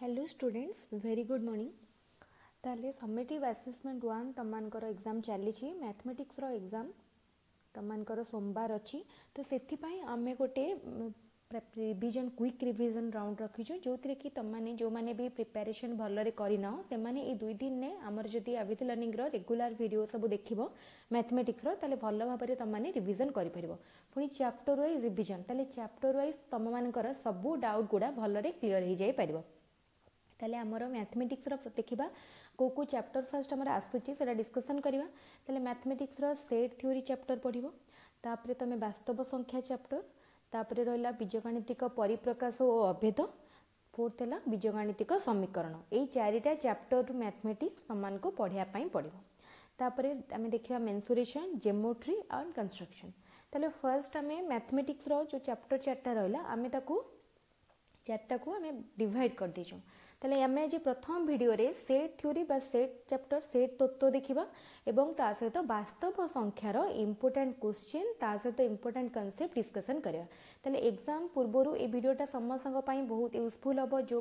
Hello students very good morning ताले summative assessment one तुम exam चली मैथमेटिक्स एग्जाम तुम सोमवार अच्छी तो से आम गोटे रिविजन क्विक रिविजन राउंड रखीचु जो थे कि तुमने जो मैंने भी प्रिपेरेसन भलि करन से दुई दिन ने आमर जब आविथ लर्णिंग रेगुला भिड सब देख मैथमेटिक्स तेल भल भाव तुमने रिविजन कर पुणी चैप्टर व्वज रिविजन तेल चैप्टर व्वज तुम मान सब डाउट गुड़ा भल्लर क्लीयर हो जापरिया तेल आम मैथमेटिक्स देखा कौ कौ चैप्टर फास्ट आम आसा डिस्कसन करवाई मैथमेटिक्स सेट थोरी चैप्टर तापर तुम बास्तव संख्या चैप्टर तापर रहा बीजगणितिक परिप्रकाश और अभेद फोर्थ है बीजगणितिक समीकरण यही चारिटा चैप्टर मैथमेटिक्स सामान को पढ़ापाई पड़ो तापर आम देखा मेनसुरेसन जेमोट्री आंड कन्स्ट्रक्शन तेल फर्स्ट आम मैथमेटिक्स रो चैप्टर चार्टा रहा आम चार्टा को आम डिड करदेचों তাহলে আমি আজ প্রথম ভিডিওরে সেট থিওরি বা সেট চ্যাপ্টর সেট তত্ত্ব দেখিবা এবং তা সহিত বাস্তব সংখ্যার ইম্পর্টাট কোশ্চিন তা সহিত ইম্পর্টাট কনসেপ্ট ডিসকসন করা তাহলে এক্সাম পূর্বর এই ভিডিওটা সমস্ত বহুত ইউজফুল হব যে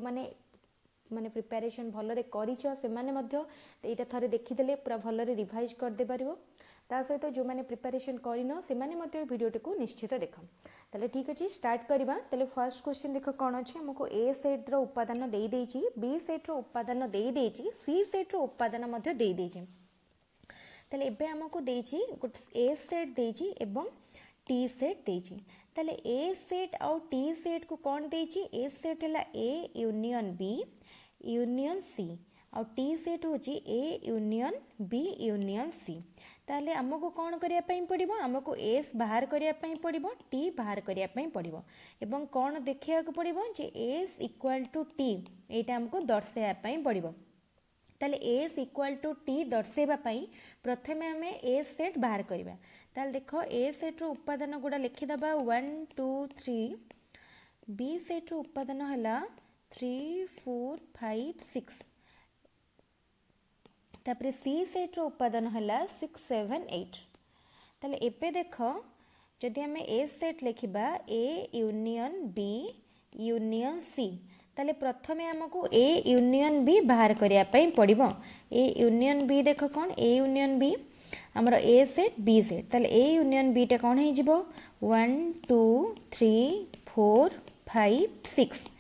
মানে প্রিপারেসন ভালরে করিছ সেমানে মধ্য এইটা থরে দেখিদেলে পুরা ভালরে রিভাইজ করে পারিব ତା ସହିତ ଯେଉଁମାନେ ପ୍ରିପାରେସନ୍ କରିନ ସେମାନେ ମଧ୍ୟ ଏ ଭିଡ଼ିଓଟିକୁ ନିଶ୍ଚିତ ଦେଖ ତାହେଲେ ଠିକ୍ ଅଛି ଷ୍ଟାର୍ଟ କରିବା ତାହେଲେ ଫାର୍ଷ୍ଟ କ୍ୱେଶ୍ଚିନ୍ ଦେଖ କ'ଣ ଅଛି ଆମକୁ ଏ ସେଟ୍ର ଉପାଦାନ ଦେଇଦେଇଛି ବି ସେଟ୍ର ଉପାଦାନ ଦେଇଦେଇଛି ସି ସେଟ୍ର ଉପାଦାନ ମଧ୍ୟ ଦେଇଦେଇଛି ତାହେଲେ ଏବେ ଆମକୁ ଦେଇଛି ଗୋଟେ ଏ ସେଟ୍ ଦେଇଛି ଏବଂ ଟି ସେଟ୍ ଦେଇଛି ତାହେଲେ ଏ ସେଟ୍ ଆଉ ଟି ସେଟ୍କୁ କଣ ଦେଇଛି ଏ ସେଟ୍ ହେଲା A union B union C ଆଉ ଟି ସେଟ୍ ହେଉଛି A union B union C ତାହେଲେ ଆମକୁ କ'ଣ କରିବା ପାଇଁ ପଡ଼ିବ ଆମକୁ ଏଫ୍ ବାହାର କରିବା ପାଇଁ ପଡ଼ିବ ଟି ବାହାର କରିବା ପାଇଁ ପଡ଼ିବ ଏବଂ କ'ଣ ଦେଖେଇବାକୁ ପଡ଼ିବ ଯେ ଏଫ୍ ଇକ୍ୱାଲ୍ ଟୁ ଟି ଏଇଟା ଆମକୁ ଦର୍ଶାଇବା ପାଇଁ ପଡ଼ିବ ତାହେଲେ ଏଫ୍ ଇକ୍ୱାଲ୍ ଟୁ ଟି ଦର୍ଶାଇବା ପାଇଁ ପ୍ରଥମେ ଆମେ ଏଫ୍ ସେଟ୍ ବାହାର କରିବା ତାହେଲେ ଦେଖ ଏ ସେଟ୍ର ଉପାଦାନ ଗୁଡ଼ା ଲେଖିଦେବା ୱାନ୍ ଟୁ ଥ୍ରୀ ବି ସେଟ୍ର ଉପାଦାନ ହେଲା ଥ୍ରୀ ଫୋର୍ ଫାଇଭ୍ ସିକ୍ସ ତାପରେ ସି ସେଟ୍ର ଉପାଦାନ ହେଲା ସିକ୍ସ ସେଭେନ୍ ଏଇଟ୍ ତାହେଲେ ଏବେ ଦେଖ ଯଦି ଆମେ ଏ ସେଟ୍ ଲେଖିବା A union B union C ତାହେଲେ ପ୍ରଥମେ ଆମକୁ ଏ ୟୁନିଅନ୍ ବି ବାହାର କରିବା ପାଇଁ ପଡ଼ିବ ଏ ୟୁନିଅନ୍ ବି ଦେଖ କ'ଣ ଏ ୟୁନିଅନ୍ ବି ଆମର ଏ ସେଟ୍ ବି ସେଟ୍ ତାହେଲେ ଏ ୟୁନିଅନ୍ ବିଟା କ'ଣ ହେଇଯିବ one two three four five six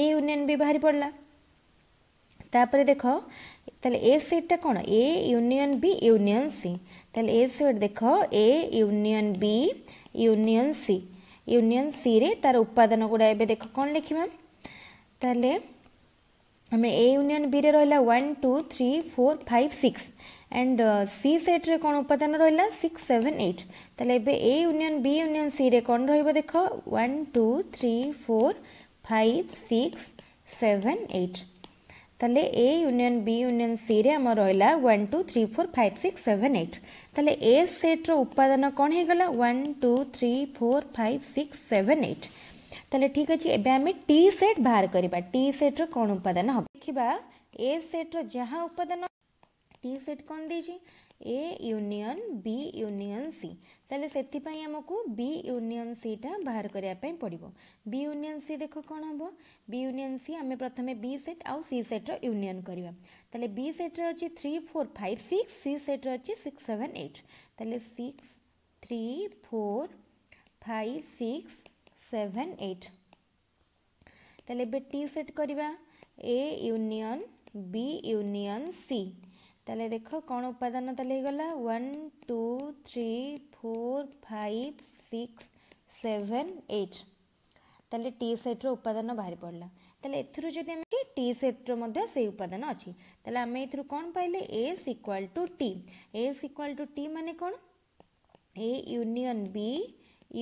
A union B ବାହାରି ପଡ଼ିଲା তাপরে দেখ তাহলে এ সেটটা কোণ A union B union C তাহলে এ সেট দেখ A union B union C union C রে তার উপাদান গুড়া এবে দেখ কোণ লিখিবা তাহলে ଆମେ ଏ ୟୁନିୟନ୍ ବିରେ ରହିଲା one two three four five six and C ସେଟ୍ରେ କ'ଣ ଉପାଦାନ ରହିଲା ସିକ୍ସ ସେଭେନ୍ ଏଇଟ୍ ତାହେଲେ ଏବେ ଏ ୟୁନିୟନ୍ ବି ୟୁନିୟନ୍ ସିରେ କ'ଣ ରହିବ ଦେଖ one two three four five six seven eight তাহলে এ ইউনিয়ন বি ইউনিয়ন সিরে আমার রহলা one two three four five six seven eight তাহলে এ সেট্র উপাদান কণ হয়ে গলা one two three four five six seven eight তাহলে ঠিক আছে এবে আমি টি সেট বাহার করা টি সেট্র কোণ উপাদান হব দেখা এ সেট্র যা উপাদান টি সেট কোণ দিয়েছি A union B union C ତାହେଲେ ସେଥିପାଇଁ ଆମକୁ ବି ୟୁନିୟନ୍ ସିଟା ବାହାର କରିବା ପାଇଁ ପଡ଼ିବ ବି ୟୁନିୟନ୍ ସି ଦେଖ କ'ଣ ହେବ ବି ୟୁନିୟନ୍ ସି ଆମେ ପ୍ରଥମେ ବି ସେଟ୍ ଆଉ ସି ସେଟ୍ର ୟୁନିୟନ୍ କରିବା ତାହେଲେ ବି ସେଟ୍ରେ ଅଛି three four five six C ସେଟ୍ରେ ଅଛି ସିକ୍ସ ସେଭେନ୍ ଏଇଟ୍ ତାହେଲେ six three four five six seven eight ତାହେଲେ ଏବେ ଟି ସେଟ୍ କରିବା A union B union C তাহলে দেখো কোন উপাদান তাহলে হয়ে গলা one two three four five six seven eight তাহলে টি সেট্র উপাদান বাহারি পড়লা তাহলে এর যদি আমি টি সেট্র মধ্যে সেই উপাদান অছি তাহলে আমি এর কোণ পাইলে S equal to T S equal to T মানে কোণ A union B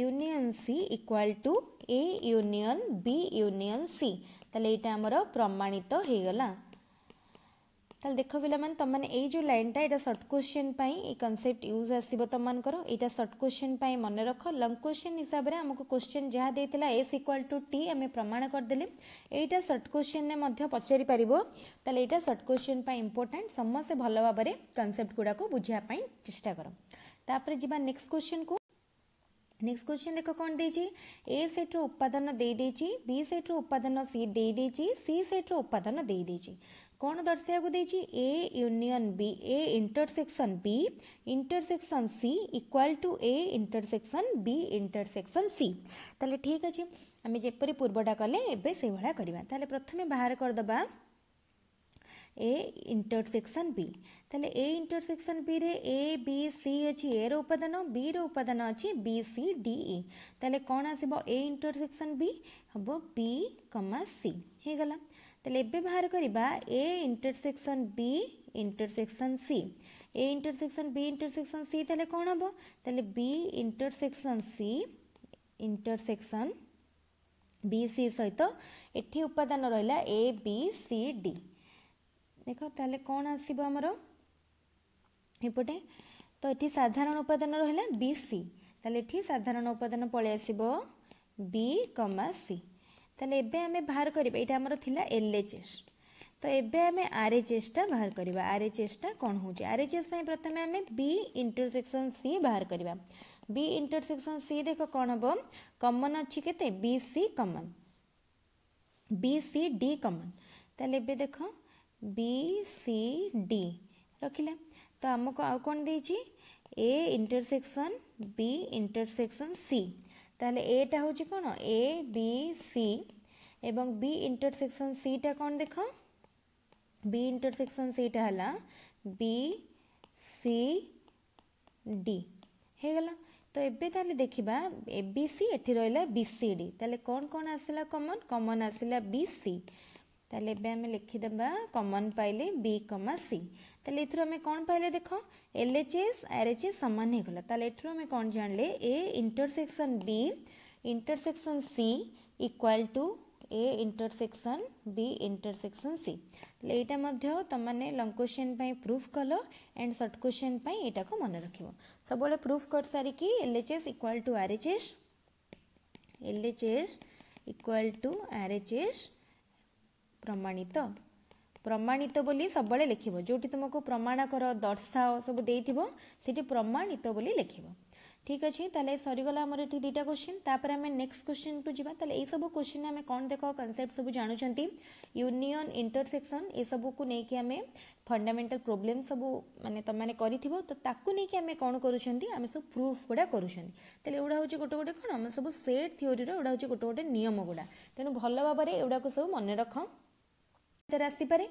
union C equal to A union B union C তাহলে এটা আমার প্রমাণিত হয়ে গলা ତାହେଲେ ଦେଖ ପିଲାମାନେ ତୁମମାନେ ଏଇ ଯେଉଁ ଲାଇନ୍ଟା ଏଇଟା ସର୍ଟ କ୍ୱେଶ୍ଚିନ୍ ପାଇଁ ଏଇ କନସେପ୍ଟ ୟୁଜ୍ ଆସିବ ତୁମମାନଙ୍କର ଏଇଟା ସର୍ଟ କ୍ୱେଶ୍ଚିନ୍ ପାଇଁ ମନେ ରଖ ଲଙ୍ଗ କ୍ୱେଶ୍ଚିନ୍ ହିସାବରେ ଆମକୁ କ୍ୱେଶ୍ଚିନ୍ ଯାହା ଦେଇଥିଲା ଏସ୍ ଇକ୍ୱାଲ୍ ଟୁ ଟି ଆମେ ପ୍ରମାଣ କରିଦେଲେ ଏଇଟା ସର୍ଟ କ୍ୱେଶ୍ଚିନ୍ରେ ମଧ୍ୟ ପଚାରି ପାରିବ ତାହେଲେ ଏଇଟା ସର୍ଟ କ୍ୱେଶ୍ଚିନ୍ ପାଇଁ ଇମ୍ପୋର୍ଟାଣ୍ଟ ସମସ୍ତେ ଭଲ ଭାବରେ କନସେପ୍ଟ ଗୁଡ଼ାକୁ ବୁଝିବା ପାଇଁ ଚେଷ୍ଟା କର ତାପରେ ଯିବା ନେକ୍ସଟ କ୍ୱେଶ୍ଚିନ୍କୁ ନେକ୍ସଟ क्वेश्चन देख कौन देची ए सेट्र उपादान दे देची बी सेट्र उपादान सी दे देची सी सेट्र उपादान दे देची କ'ଣ ଦର୍ଶାଇବାକୁ ଦେଇଛି A union B A intersection B intersection C equal to A intersection B intersection C ତାହେଲେ ଠିକ୍ ଅଛି ଆମେ ଯେପରି ପୂର୍ବଟା କଲେ ଏବେ ସେଇଭଳିଆ କରିବା ତାହେଲେ ପ୍ରଥମେ ବାହାର କରିଦେବା ଏ ଇଣ୍ଟରସେକ୍ସନ୍ ବି ତାହେଲେ ଏ ଇଣ୍ଟରସେକ୍ସନ୍ ବିରେ ଏ ବି ସି ଅଛି ଏର ଉପାଦାନ ବିର ଉପାଦାନ ଅଛି ବି ସି ଡି ଇ ତାହେଲେ କ'ଣ ଆସିବ ଏ ଇଣ୍ଟରସେକ୍ସନ୍ ବି ହେବ ବି କମା ସି ହେଇଗଲା তাহলে এবে বাহার করা A intersection B intersection C A intersection B intersection C তাহলে কোণ হব তাহলে B intersection C intersection B C সহিত এটি উপাদান রহিলা এ বি সি ডি দেখ তাহলে কোণ আসব আমার এপটে তো এটি সাধারণ উপাদান রহিলা বি সি তাহলে এটি সাধারণ উপাদান পলাই আসব বি কমা সি तेल एमें बाहर करवा ये आम एल एच एस तो एमें आर एच एसटा बाहर करवा आर एच एसटा कौन हो आर एच एस प्रथम आम बी इंटरसेक्शन सी बाहर करवा बी इंटरसेक्शन सी देख कौन हम कमन अच्छी के सी कमन बी सी डी कमन तेल एवं देख बी सी डी रखिला तो आमको आउ कौन दे इंटरसेक्शन बी इंटरसेक्शन सी তাহলে এটা ହେଉଛି କ'ଣ ଏ ବି ସି ଏବଂ ବି ଇଣ୍ଟରସେକ୍ସନ୍ ସିଟା କ'ଣ ଦେଖ ବି ଇଣ୍ଟରସେକ୍ସନ୍ ସିଟା ହେଲା ବି ସି ଡି ହେଇଗଲା ତ ଏବେ ତାହେଲେ ଦେଖିବା ଏ ବି ସି ଏଠି ରହିଲା ବି ସି ଡି ତାହେଲେ କ'ଣ କ'ଣ ଆସିଲା କମନ୍ କମନ୍ ଆସିଲା ବି ସି তাহলে এবে আমি कमन पाइले बी कमा सी সি তাহলে এর আমি কোণ পাইলে দেখ L H S R H S সমান হয়ে গলা তাহলে এর আমি কোণ জানলে A A intersection B intersection C तो यहाँ तुमने लंग क्वेश्चन प्रूफ कल एंड सर्ट क्वेश्चन यहाँ को मन रख सब प्रूफ कर सारिकी L H S equal to R H S L H S equal to R H S ପ୍ରମାଣିତ ପ୍ରମାଣିତ ବୋଲି ସବୁବେଳେ ଲେଖିବ ଯେଉଁଠି ତୁମକୁ ପ୍ରମାଣକର ଦର୍ଶାଅ ସବୁ ଦେଇଥିବ ସେଠି ପ୍ରମାଣିତ ବୋଲି ଲେଖିବ ଠିକ୍ ଅଛି ତାହେଲେ ସରିଗଲା ଆମର ଏଠି ଦୁଇଟା କୋଶ୍ଚିନ୍ ତାପରେ ଆମେ ନେକ୍ସଟ କୋଶ୍ଚିନ୍କୁ ଯିବା ତାହେଲେ ଏଇସବୁ କୋଶ୍ଚିନ୍ ଆମେ କ'ଣ ଦେଖ କନସେପ୍ଟ ସବୁ ଜାଣୁଛନ୍ତି ୟୁନିଅନ୍ ଇଣ୍ଟରସେକ୍ସନ୍ ଏସବୁକୁ ନେଇକି ଆମେ ଫଣ୍ଡାମେଣ୍ଟାଲ ପ୍ରୋବ୍ଲେମ୍ ସବୁ ମାନେ ତୁମମାନେ କରିଥିବ ତ ତାକୁ ନେଇକି ଆମେ କ'ଣ କରୁଛନ୍ତି ଆମେ ସବୁ ପ୍ରୁଫ୍ ଗୁଡ଼ା କରୁଛନ୍ତି ତାହେଲେ ଏଗୁଡ଼ା ହେଉଛି ଗୋଟେ ଗୋଟେ କ'ଣ ଆମେ ସବୁ ସେଟ୍ ଥିଓରିର ଏଗୁଡ଼ା ହେଉଛି ଗୋଟେ ଗୋଟେ ନିୟମ ଗୁଡ଼ା ତେଣୁ ଭଲ ଭାବରେ ଏଗୁଡ଼ାକୁ ସବୁ ମନେ ରଖ ଭିତରେ ଆସିପାରେ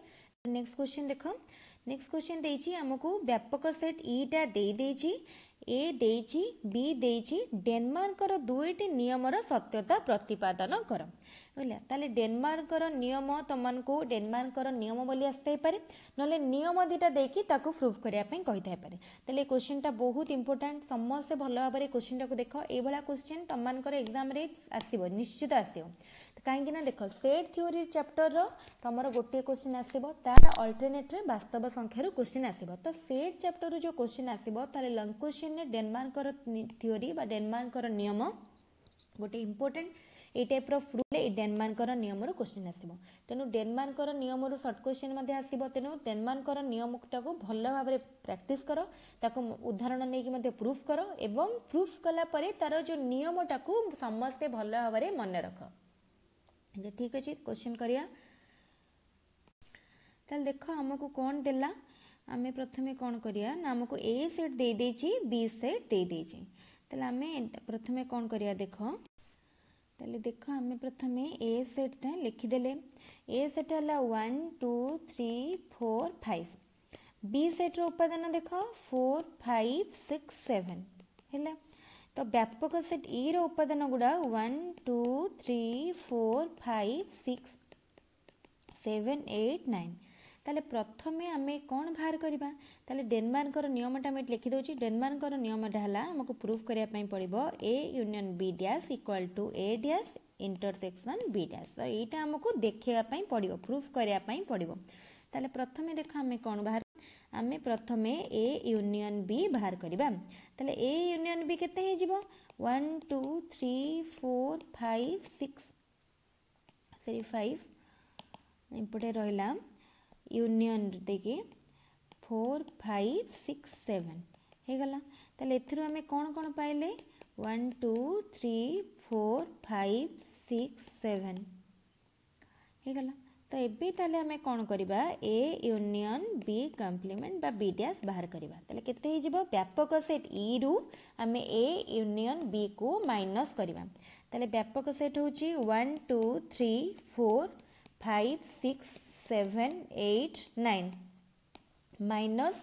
ନେକ୍ସଟ କ୍ୱେଶ୍ଚିନ୍ ଦେଖ ନେକ୍ସଟ କ୍ୱେଶ୍ଚିନ୍ ଦେଇଛି ଆମକୁ ବ୍ୟାପକ ସେଟ୍ ଇଟା ଦେଇଦେଇଛି ଏ ଦେଇଛି ବି ଦେଇଛି ଡେନମାର୍କର ଦୁଇଟି ନିୟମର ସତ୍ୟତା ପ୍ରତିପାଦନ କର ବୁଝିଲା ତାହେଲେ ଡେନମାର୍କର ନିୟମ ତୁମମାନଙ୍କୁ ଡେନମାର୍କର ନିୟମାବଳୀ ଆସିଥାଇପାରେ ନହେଲେ ନିୟମ ଦୁଇଟା ଦେଇକି ତାକୁ ପ୍ରୁଭ୍ କରିବା ପାଇଁ କହିଥାଇପାରେ ତାହେଲେ ଏ କୋଶ୍ଚିନ୍ଟା ବହୁତ ଇମ୍ପୋର୍ଟାଣ୍ଟ ସମସ୍ତେ ଭଲ ଭାବରେ କୋଶ୍ଚିନ୍ଟାକୁ ଦେଖ ଏଇଭଳିଆ କୋଶ୍ଚିନ୍ ତୁମମାନଙ୍କର ଏକ୍ଜାମ୍ରେ ଆସିବ ନିଶ୍ଚିତ ଆସିବ କାହିଁକି ନା ଦେଖ ସେଟ୍ ଥିଓରି ଚାପ୍ଟରର ତୁମର ଗୋଟିଏ କୋଶ୍ଚିନ୍ ଆସିବ ତାର ଅଲ୍ଟରନେଟ୍ରେ ବାସ୍ତବ ସଂଖ୍ୟାରୁ କୋଶ୍ଚିନ୍ ଆସିବ ତ ସେଟ୍ ଚାପ୍ଟରରୁ ଯେଉଁ କୋଶ୍ଚିନ୍ ଆସିବ ତାହେଲେ ଲଙ୍ଗ କୋଶ୍ଚିନ୍ରେ ଡେନମାର୍କର ଥିଓରି ବା ଡେନମାର୍କର ନିୟମ ଗୋଟେ ଇମ୍ପୋର୍ଟାଣ୍ଟ এই টাইপ্র ফ্রুলে এই ଡେନମାର୍କର ନିୟମରୁ କୋଶ୍ଚିନ୍ ଆସିବ ତେଣୁ ଡେନମାର୍କର ନିୟମରୁ ସର୍ଟ କୋଶ୍ଚିନ୍ ମଧ୍ୟ ଆସିବ ତେଣୁ ଡେନମାର୍କର ନିୟମଟାକୁ ଭଲ ଭାବରେ ପ୍ରାକ୍ଟିସ୍ କର ତାକୁ ଉଦାହରଣ ନେଇକି ମଧ୍ୟ ପ୍ରୁଫ୍ କର ଏବଂ ପ୍ରୁଫ୍ କଲା ପରେ ତା'ର ଯେଉଁ ନିୟମଟାକୁ ସମସ୍ତେ ଭଲ ଭାବରେ ମନେ ରଖ ଯେ ଠିକ୍ ଅଛି କୋଶ୍ଚିନ୍ କରିବା ତାହେଲେ ଦେଖ ଆମକୁ କ'ଣ ଦେଲା ଆମେ ପ୍ରଥମେ କ'ଣ କରିବା ନା ଆମକୁ ଏ ସେଟ୍ ଦେଇଦେଇଛି ବି ସେଟ୍ ଦେଇଦେଇଛି ତାହେଲେ ଆମେ ପ୍ରଥମେ କ'ଣ କରିବା ଦେଖ तेल देख आम प्रथम ए सेट लिखिदे ए सेट है one two three four five B set उपादान देख फोर फाइव सिक्स सेवेन है तो व्यापक सेट इ रपादान गुड़ा one two three four five six seven eight nine ତାହେଲେ ପ୍ରଥମେ ଆମେ କ'ଣ ବାହାର କରିବା ତାହେଲେ ଡେନମାର୍କର ନିୟମଟା ଆମେ ଏଠି ଲେଖିଦେଉଛି ଡେନମାର୍କର ନିୟମଟା ହେଲା ଆମକୁ ପ୍ରୁଭ୍ କରିବା ପାଇଁ ପଡ଼ିବ A union B dash equal to A dash intersection B dash ତ ଏଇଟା ଆମକୁ ଦେଖେଇବା ପାଇଁ ପଡ଼ିବ ପ୍ରୁଭ୍ କରିବା ପାଇଁ ପଡ଼ିବ ତାହେଲେ ପ୍ରଥମେ ଦେଖ ଆମେ କ'ଣ ବାହାର ଆମେ ପ୍ରଥମେ ଏ ୟୁନିୟନ୍ ବି ବାହାର କରିବା ତାହେଲେ ଏ ୟୁନିୟନ୍ ବି କେତେ ହେଇଯିବ one two three four five six sorry five ଏପଟେ ରହିଲା ୟୁନିୟନ୍ ଦେଇକି ଫୋର୍ ଫାଇଭ୍ ସିକ୍ସ ସେଭେନ୍ ହେଇଗଲା ତାହେଲେ ଏଥିରୁ ଆମେ କ'ଣ କ'ଣ ପାଇଲେ one two three four five six seven ହେଇଗଲା ତ ଏବେ ତାହେଲେ ଆମେ କ'ଣ କରିବା ଏ ୟୁନିୟନ୍ ବି କମ୍ପ୍ଲିମେଣ୍ଟ ବା ବି ଡ୍ୟାସ୍ ବାହାର କରିବା ତାହେଲେ କେତେ ହେଇଯିବ ବ୍ୟାପକ ସେଟ୍ ଇରୁ ଆମେ ଏ ୟୁନିୟନ୍ ବିକୁ ମାଇନସ୍ କରିବା ତାହେଲେ ବ୍ୟାପକ ସେଟ୍ ହେଉଛି one two three four five six seven eight nine minus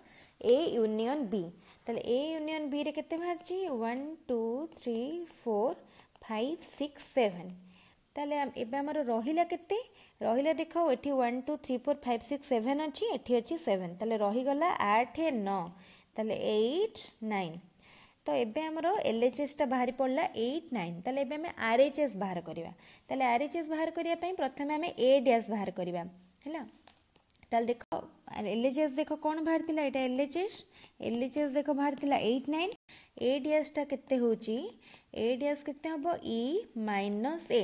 A union B তাহলে এ ইউনিয়ন বিরে কেতে বাহারছি one two three four five six seven তাহলে এবে আমার রহিলা কেতে রহিলা দেখ এটি one two three four five six seven অছি এটি অছি সেভেন তাহলে রহিগলা আঠ ন তাহলে এইট নাইন তো এবে আমার এলএচএসটা বাহারি পড়লা এইট নাইন তাহলে এবে আমি আরএচএস বাহার করা তাহলে আরএচএস বাহার করা প্রথমে আমি এ ড্যাশ বাহার করা ହେଲା ତାହେଲେ ଦେଖ ଏଲ୍ ଏଚ୍ ଏସ୍ ଦେଖ କ'ଣ ବାହାରିଥିଲା ଏଇଟା L L H S H S ଦେଖ ବାହାରିଥିଲା ଏଇଟ୍ ନାଇନ୍ ଏ ଡିଏସ୍ଟା କେତେ ହେଉଛି ଏ ଡିଏସ୍ କେତେ ହେବ ଇ ମାଇନସ୍ ଏ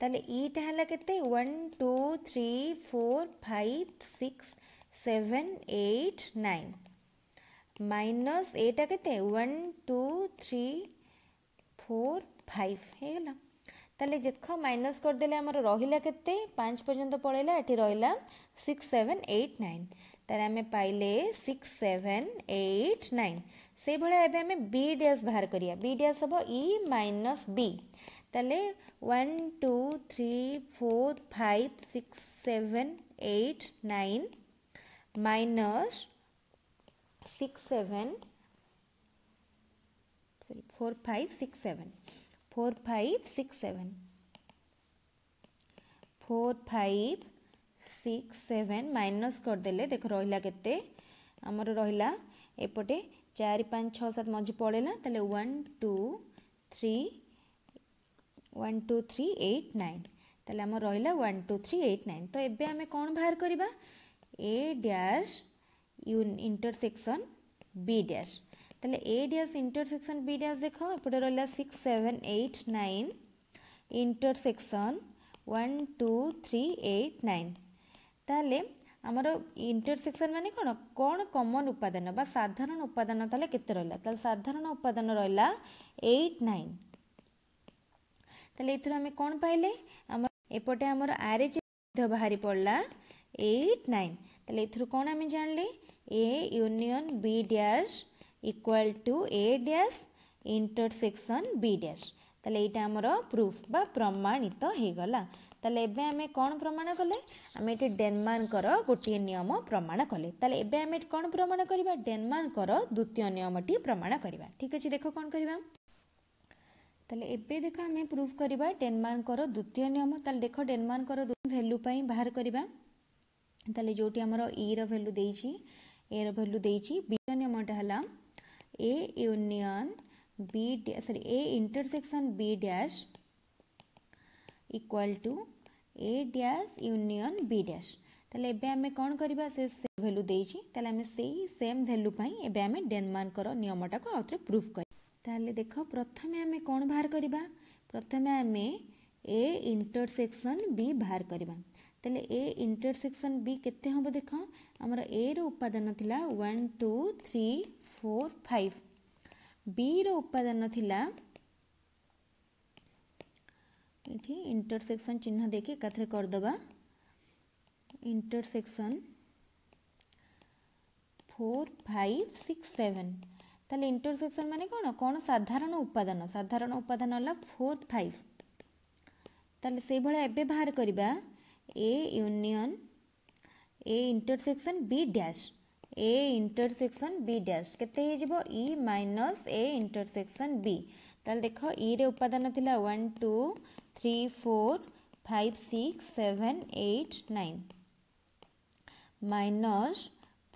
ତାହେଲେ ଇଟା ହେଲା କେତେ one two three four five six seven eight nine minus ଏଇଟା କେତେ one two three four five ହେଇଗଲା তাহলে যেতক মাইনস করেদেলে আমার রহিলা কেতে পাঁচ পর্যন্ত পড়াইলা এটি রহিলা সিক্স সেভেন এইট নাইন তাহলে আমি পাইলে সিক্স সেভেন এইট নাইন সেইভাবে এবার আমি বি ড্যাশ বাহার করিয়া বি ড্যাশ হব ই মাইনস বি তাহলে one two three four five six seven eight nine minus six seven sorry four five six seven 4, 5, 6, 7. 4, 5, 6, 7 minus করদেলে দেখ রহিলা কেতে আমার রহিলা এপটে চারি পাঁচ ছ সাত মঝি পড়েলা তাহলে one two three one two three eight nine তাহলে আমার রহিলা one two three eight nine তো এবে আমি কোণ বাহার করিবা এ ড্যাশ ইউন ইন্টরসেকশন বি ড্যাশ তাহলে A dash intersection B dash দেখ এপটে রহলা six seven eight nine intersection one two three eight nine তাহলে আমার ইন্টরসেকশন মানে কোণ কোণ কমন উপাদান বা সাধারণ উপাদান তাহলে কেতে রহলা তাহলে সাধারণ উপাদান রহলা এইট নাইন তাহলে এর আমি কোণ পাইলে আমার এপটে আমার আর এচ বাহারি পড়লা এইট নাইন তাহলে এর কোণ আমি জানলে A union B dash equal to A dash intersection B dash তাহলে এইটা আমার প্রুফ বা প্রমাণিত হয়েগলা তাহলে এবে আমি কোণ প্রমাণ কলে আমি এটি ডেনমার্কর গোটিয়ে নিয়ম প্রমাণ কলে তাহলে এবে আমি কোণ প্রমাণ করা ডেনমার্কর দ্বিতীয় নিয়মটি প্রমাণ করা ঠিক আছে দেখ কোণ করা তাহলে এবে দেখ আমি প্রুফ করা ডেনমার্কর দ্বিতীয় নিয়ম তাহলে দেখ ডেনমার্কর ভ্যালু পাই বাহার করা তাহলে যেটি আমার ইর ভ্যালু দিয়েছি এর ভ্যালু দিয়েছি বি নিয়মটা হলাম A union B sorry A intersection B dash equal to A dash union B dash. तेल एमें कौन करवा से भैल्यू देखे से ही सेम भैल्यूपे डेनमार्क नियमटा को आउ थे प्रूफ कर देख प्रथम आम कौन बाहर करवा प्रथम आम ए इंटरसेक्शन बी बाहर करवा तेल ए इंटरसेक्शन बी के हम देख आमर ए रान one two three four five ବିର ଉପାଦାନ ଥିଲା ଏଠି ଇଣ୍ଟରସେକ୍ସନ୍ ଚିହ୍ନ ଦେଇକି ଏକାଥରେ କରିଦେବା intersection four five six seven তাহলে ইন্টরসেকশন মানে কোণ কোণ সাধারণ উপাদান সাধারণ উপাদান হল ফোর ফাইভ তাহলে সেইভাবে এবে বাহার করা A union A intersection B dash A intersection B dash কেতে হয়ে যাব ই মাইনস এ ইন্টারসেকশন বি তাহলে দেখ ই রে উপাদান লা one two three four five six seven eight nine minus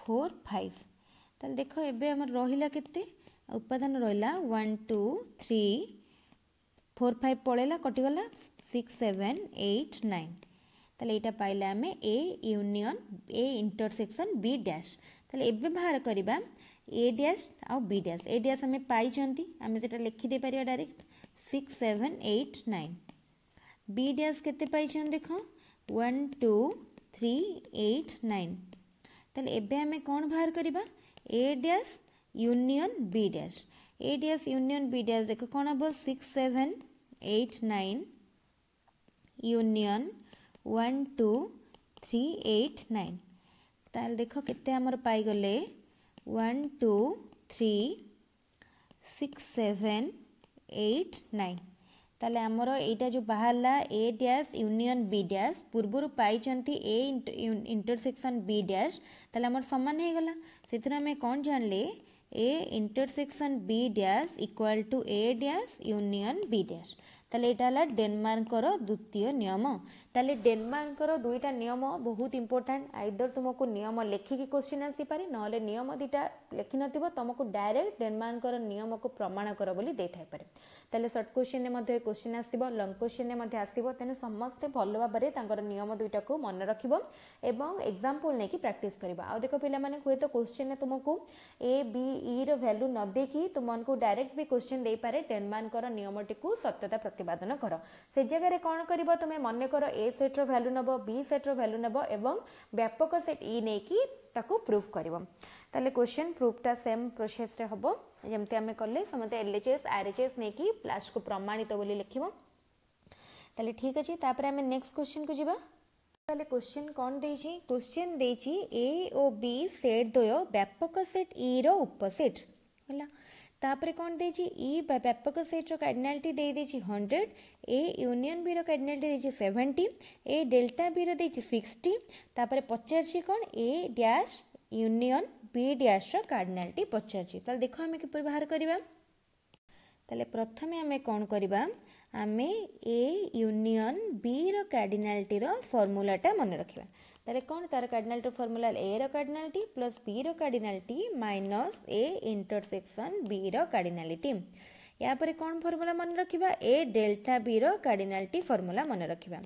four five তাহলে দেখ এবে আমার রহিলা কেতে উপাদান রহিলা one two three four five পড়াইলা কটিগলা সিক্স সেভেন এইট নাইন তাহলে এইটা পাইলে আমি A union A intersection B dash ତାହେଲେ ଏବେ ବାହାର କରିବା ଏ ଡ୍ୟାସ୍ ଆଉ ବି ଡ୍ୟାସ୍ ଏ ଡ୍ୟାସ୍ ଆମେ ପାଇଛନ୍ତି ଆମେ ସେଇଟା ଲେଖିଦେଇ ପାରିବା direct six seven eight nine B dash କେତେ ପାଇଛନ୍ତି ଦେଖ one two three eight nine তাহলে এবে আমি কোণ বাহার করা A dash union B dash A dash union B dash দেখ কোণ হব six seven eight nine union one two three eight nine ତାହେଲେ ଦେଖ କେତେ ଆମର ପାଇଗଲେ one two three six seven eight nine ତାହେଲେ ଆମର ଏଇଟା ଯେଉଁ ବାହାରିଲା A dash union B dash ପୂର୍ବରୁ ପାଇଛନ୍ତି ଏ ଇଣ୍ଟରସେକ୍ସନ୍ ବି ଡ୍ୟାସ୍ ତାହେଲେ ଆମର ସମାନ ହେଇଗଲା ସେଥିରୁ ଆମେ କ'ଣ ଜାଣିଲେ A intersection B dash equal to A dash union B dash ତାହେଲେ ଏଇଟା ହେଲା ଡେନମାର୍କର ଦ୍ୱିତୀୟ ନିୟମ ତାହେଲେ ଡେନମାର୍କର ଦୁଇଟା ନିୟମ ବହୁତ ଇମ୍ପୋର୍ଟାଣ୍ଟ ଆଇଦର ତୁମକୁ ନିୟମ ଲେଖିକି କ୍ୱେଶ୍ଚିନ୍ ଆସିପାରେ ନହେଲେ ନିୟମ ଦୁଇଟା ଲେଖିନଥିବ ତୁମକୁ ଡାଇରେକ୍ଟ ଡେନମାର୍କର ନିୟମକୁ ପ୍ରମାଣ କର ବୋଲି ଦେଇଥାଇପାରେ ତାହେଲେ ସର୍ଟ କୋଶ୍ଚିନ୍ରେ ମଧ୍ୟ ଏ କୋଶ୍ଚିନ୍ ଆସିବ ଲଙ୍ଗ କୋଶ୍ଚିନ୍ରେ ମଧ୍ୟ ଆସିବ ତେଣୁ ସମସ୍ତେ ଭଲ ଭାବରେ ତାଙ୍କର ନିୟମ ଦୁଇଟାକୁ ମନେ ରଖିବ ଏବଂ ଏକ୍ଜାମ୍ପଲ୍ ନେଇକି ପ୍ରାକ୍ଟିସ୍ କରିବ ଆଉ ଦେଖ ପିଲାମାନେ ହୁଏତ କୋଶ୍ଚିନ୍ରେ ତୁମକୁ ଏ ବି ଇର ଭ୍ୟାଲୁ ନ ଦେଇକି ତୁମମାନଙ୍କୁ ଡାଇରେକ୍ଟ ବି କୋଶ୍ଚିନ୍ ଦେଇପାରେ ଡେନମାର୍କର ନିୟମଟିକୁ ସତ୍ୟତା ପ୍ରତିପାଦନ କର ସେ ଜାଗାରେ କ'ଣ କରିବ ତୁମେ ମନେକର ଏ ସେଟ୍ର ଭ୍ୟାଲୁ ନେବ ବି ସେଟ୍ର ଭ୍ୟାଲୁ ନେବ ଏବଂ ବ୍ୟାପକ ସେଟ୍ ଇ ନେଇକି ତାକୁ ପ୍ରୁଭ୍ କରିବ ତାହେଲେ କୋଶ୍ଚିନ୍ ପ୍ରୁଫ୍ଟା ସେମ୍ ପ୍ରୋସେସ୍ରେ ହେବ ଯେମିତି ଆମେ କଲେ ସମସ୍ତେ L H S R H S ନେଇକି ଲାଷ୍ଟକୁ ପ୍ରମାଣିତ ବୋଲି ଲେଖିବ ତାହେଲେ ଠିକ୍ ଅଛି ତାପରେ ଆମେ ନେକ୍ସଟ କ୍ୱେଶ୍ଚିନ୍କୁ ଯିବା তাহলে কোশ্চেন কণ দিয়েছি কোশ্চেন দিয়েছি এ ও বি সেট দ্বয় ব্যাপক সেট ই র উপসেট হল তাপরে কণ দিয়েছি ই ব্যাপক সেট্র ক্যাডিনালটি দিয়ে দিয়েছি হন্ড্রেড এ ইউনিয়ন বির ক্যাডিনালটি দিয়েছি সেভেন্টি এ ডেল্টা বির দিয়েছি সিক্সটি তাপরে পচারছি কণ এ ড্যাশ ইউনিয়ন বি ড্যাশ্র কার্ଡ଼ିନାଲটি পচারছি তাহলে দেখ আমি কিপর বাহার করা তাহলে প্রথমে আমি কম করা আমি এ ইউনিয়ন বি রার্ডিনালটির ফর্মুলাটা মনে রাখবা তাহলে কোণ তার কার্ডিনালটির formula A cardinality plus B cardinality minus A intersection B cardinality ୟାପରେ କ'ଣ ଫର୍ମୁଲା ମନେ ରଖିବା ଏ ଡେଲ୍ଟା ବିର କାର୍ଡ଼ିନାଲ୍ ଟି ଫର୍ମୁଲା ମନେ ରଖିବା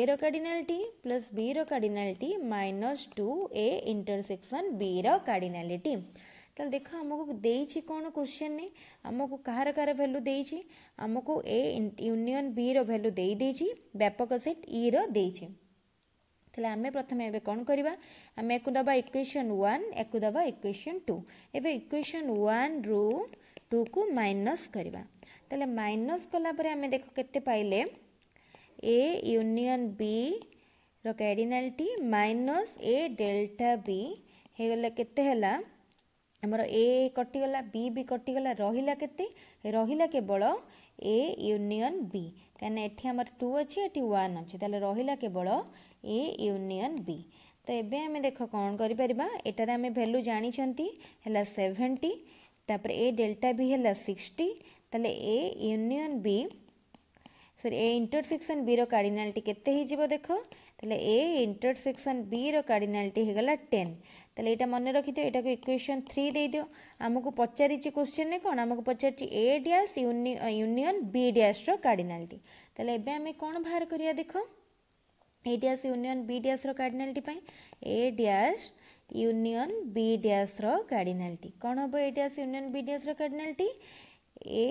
ଏର କାର୍ଡ଼ିନାଲ୍ ଟି ପ୍ଲସ୍ ବିର cardinality minus two A intersection ବିର କାର୍ଡ଼ିନାଲିଟି তাহলে দেখো আমাকে দিয়েছি কোণ কোশ্চেনে আমাকে কাহার কাহার ভ্যালু দিয়েছি আমাকে এ ইউনিয়ন বি র ভ্যালু দিয়ে দিয়েছি ব্যাপক সেট ই র দিয়েছি তাহলে আমি প্রথমে এবে কোণ করিবা আমি একু দেবা ইকুয়েশন ওয়ান একু দেবা ইকুয়েশন টু এবে ইকুয়েশন ওয়ান রু টুকু মাଇନସ୍ କରିବା ତାହେଲେ ମାଇନସ୍ କଲାପରେ ଆମେ ଦେଖ କେତେ ପାଇଲେ ଏ ୟୁନିଅନ୍ ବିର କ୍ୟାଡ଼ିନାଲ୍ଟି ମାଇନସ୍ ଏ ଡେଲ୍ଟା ବି ହେଇଗଲା କେତେ ହେଲା ଆମର ଏ କଟିଗଲା ବି ବି କଟିଗଲା ରହିଲା କେତେ ରହିଲା କେବଳ ଏ ୟୁନିଅନ୍ ବି କାହିଁକିନା ଏଠି ଆମର ଟୁ ଅଛି ଏଠି ୱାନ୍ ଅଛି ତାହେଲେ ରହିଲା କେବଳ ଏ ୟୁନିଅନ୍ ବି ତ ଏବେ ଆମେ ଦେଖ କ'ଣ କରିପାରିବା ଏଟାରେ ଆମେ ଭ୍ୟାଲୁ ଜାଣିଛନ୍ତି ହେଲା ସେଭେଣ୍ଟି तापर ए डेल्टा भी है सिक्सटी तेल ए यूनियन बी सरी ए इंटरसेक्शन बी रार्डिनाल्टी के देख तेल ए इंटरसेक्शन बी रार्डिनाल्टी होगा टेन तेल यहाँ मन रखी दिव्य को इक्वेशन थ्री दे दियो आमको पचार क्वेश्चन कौन आमको पचार A dash union B dash cardinality तेल एम कौन बाहर करवा देख A dash union B dash cardinality A dash union B ଡ୍ୟାସ୍ର କାର୍ଡ଼ିନାଲିଟି କ'ଣ ହେବ ଏ ଡ୍ୟାସ୍ ୟୁନିଅନ୍ ବି ଡ୍ୟାସ୍ର କାର୍ଡ଼ିନାଲିଟି ଏ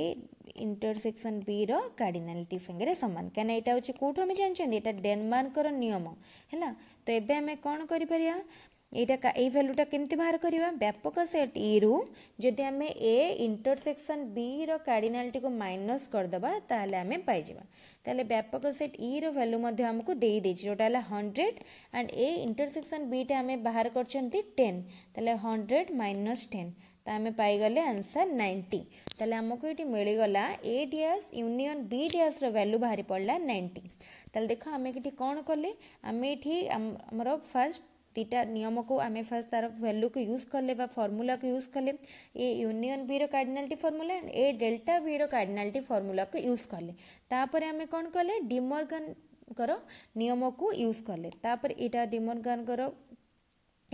ଇଣ୍ଟରସେକ୍ସନ୍ ବିର କାର୍ଡ଼ିନାଲିଟି ସାଙ୍ଗରେ ସମାନ କାହିଁକିନା ଏଇଟା ହେଉଛି କେଉଁଠୁ ଆମେ ଜାଣିଛନ୍ତି ଏଇଟା ଡେନମାର୍କର ନିୟମ ହେଲା ତ ଏବେ ଆମେ କ'ଣ କରିପାରିବା ଏଇଟା ଏଇ ଭ୍ୟାଲୁଟା କେମିତି ବାହାର କରିବା ବ୍ୟାପକ ସେଟ୍ ଇରୁ ଯଦି ଆମେ ଏ ଇଣ୍ଟରସେକ୍ସନ୍ ବିର କାର୍ଡ଼ିନାଲିଟିକୁ ମାଇନସ୍ କରିଦେବା ତାହେଲେ ଆମେ ପାଇଯିବା ତାହେଲେ ବ୍ୟାପକ ସେଟ୍ ଇର ଭ୍ୟାଲୁ ମଧ୍ୟ ଆମକୁ ଦେଇଦେଇଛି ଯେଉଁଟା ହେଲା ହଣ୍ଡ୍ରେଡ଼ ଆଣ୍ଡ ଏ ଇଣ୍ଟରସେକ୍ସନ୍ ବିଟା ଆମେ ବାହାର କରିଛନ୍ତି ଟେନ୍ ତାହେଲେ ହଣ୍ଡ୍ରେଡ଼ ମାଇନସ୍ ଟେନ୍ ତ ଆମେ ପାଇଗଲେ ଆନ୍ସର୍ ନାଇଣ୍ଟି ତାହେଲେ ଆମକୁ ଏଠି ମିଳିଗଲା ଏ ଡିଆସ୍ ୟୁନିଅନ୍ ବି ଡିଆସ୍ର ଭ୍ୟାଲୁ ବାହାରି ପଡ଼ିଲା ନାଇଣ୍ଟି ତାହେଲେ ଦେଖ ଆମେ ଏଠି କ'ଣ କଲେ ଆମେ ଏଠି ଆମର ଫାର୍ଷ୍ଟ ଦୁଇଟା ନିୟମକୁ ଆମେ ଫାର୍ଷ୍ଟ ତା'ର ଭ୍ୟାଲ୍ୟୁକୁ ୟୁଜ୍ କଲେ ବା ଫର୍ମୁଲାକୁ ୟୁଜ୍ କଲେ ଏ ୟୁନିଅନ୍ ବିର କାର୍ଡ଼ିନାଲିଟି ଫର୍ମୁଲା ଏ ଡେଲ୍ଟା ବିର କାର୍ଡ଼ିନାଲିଟି ଫର୍ମୁଲାକୁ ୟୁଜ୍ କଲେ ତାପରେ ଆମେ କ'ଣ କଲେ ଡିମର୍ଗାନଙ୍କର ନିୟମକୁ ୟୁଜ୍ କଲେ ତାପରେ ଏଇଟା ଡିମର୍ଗାନଙ୍କର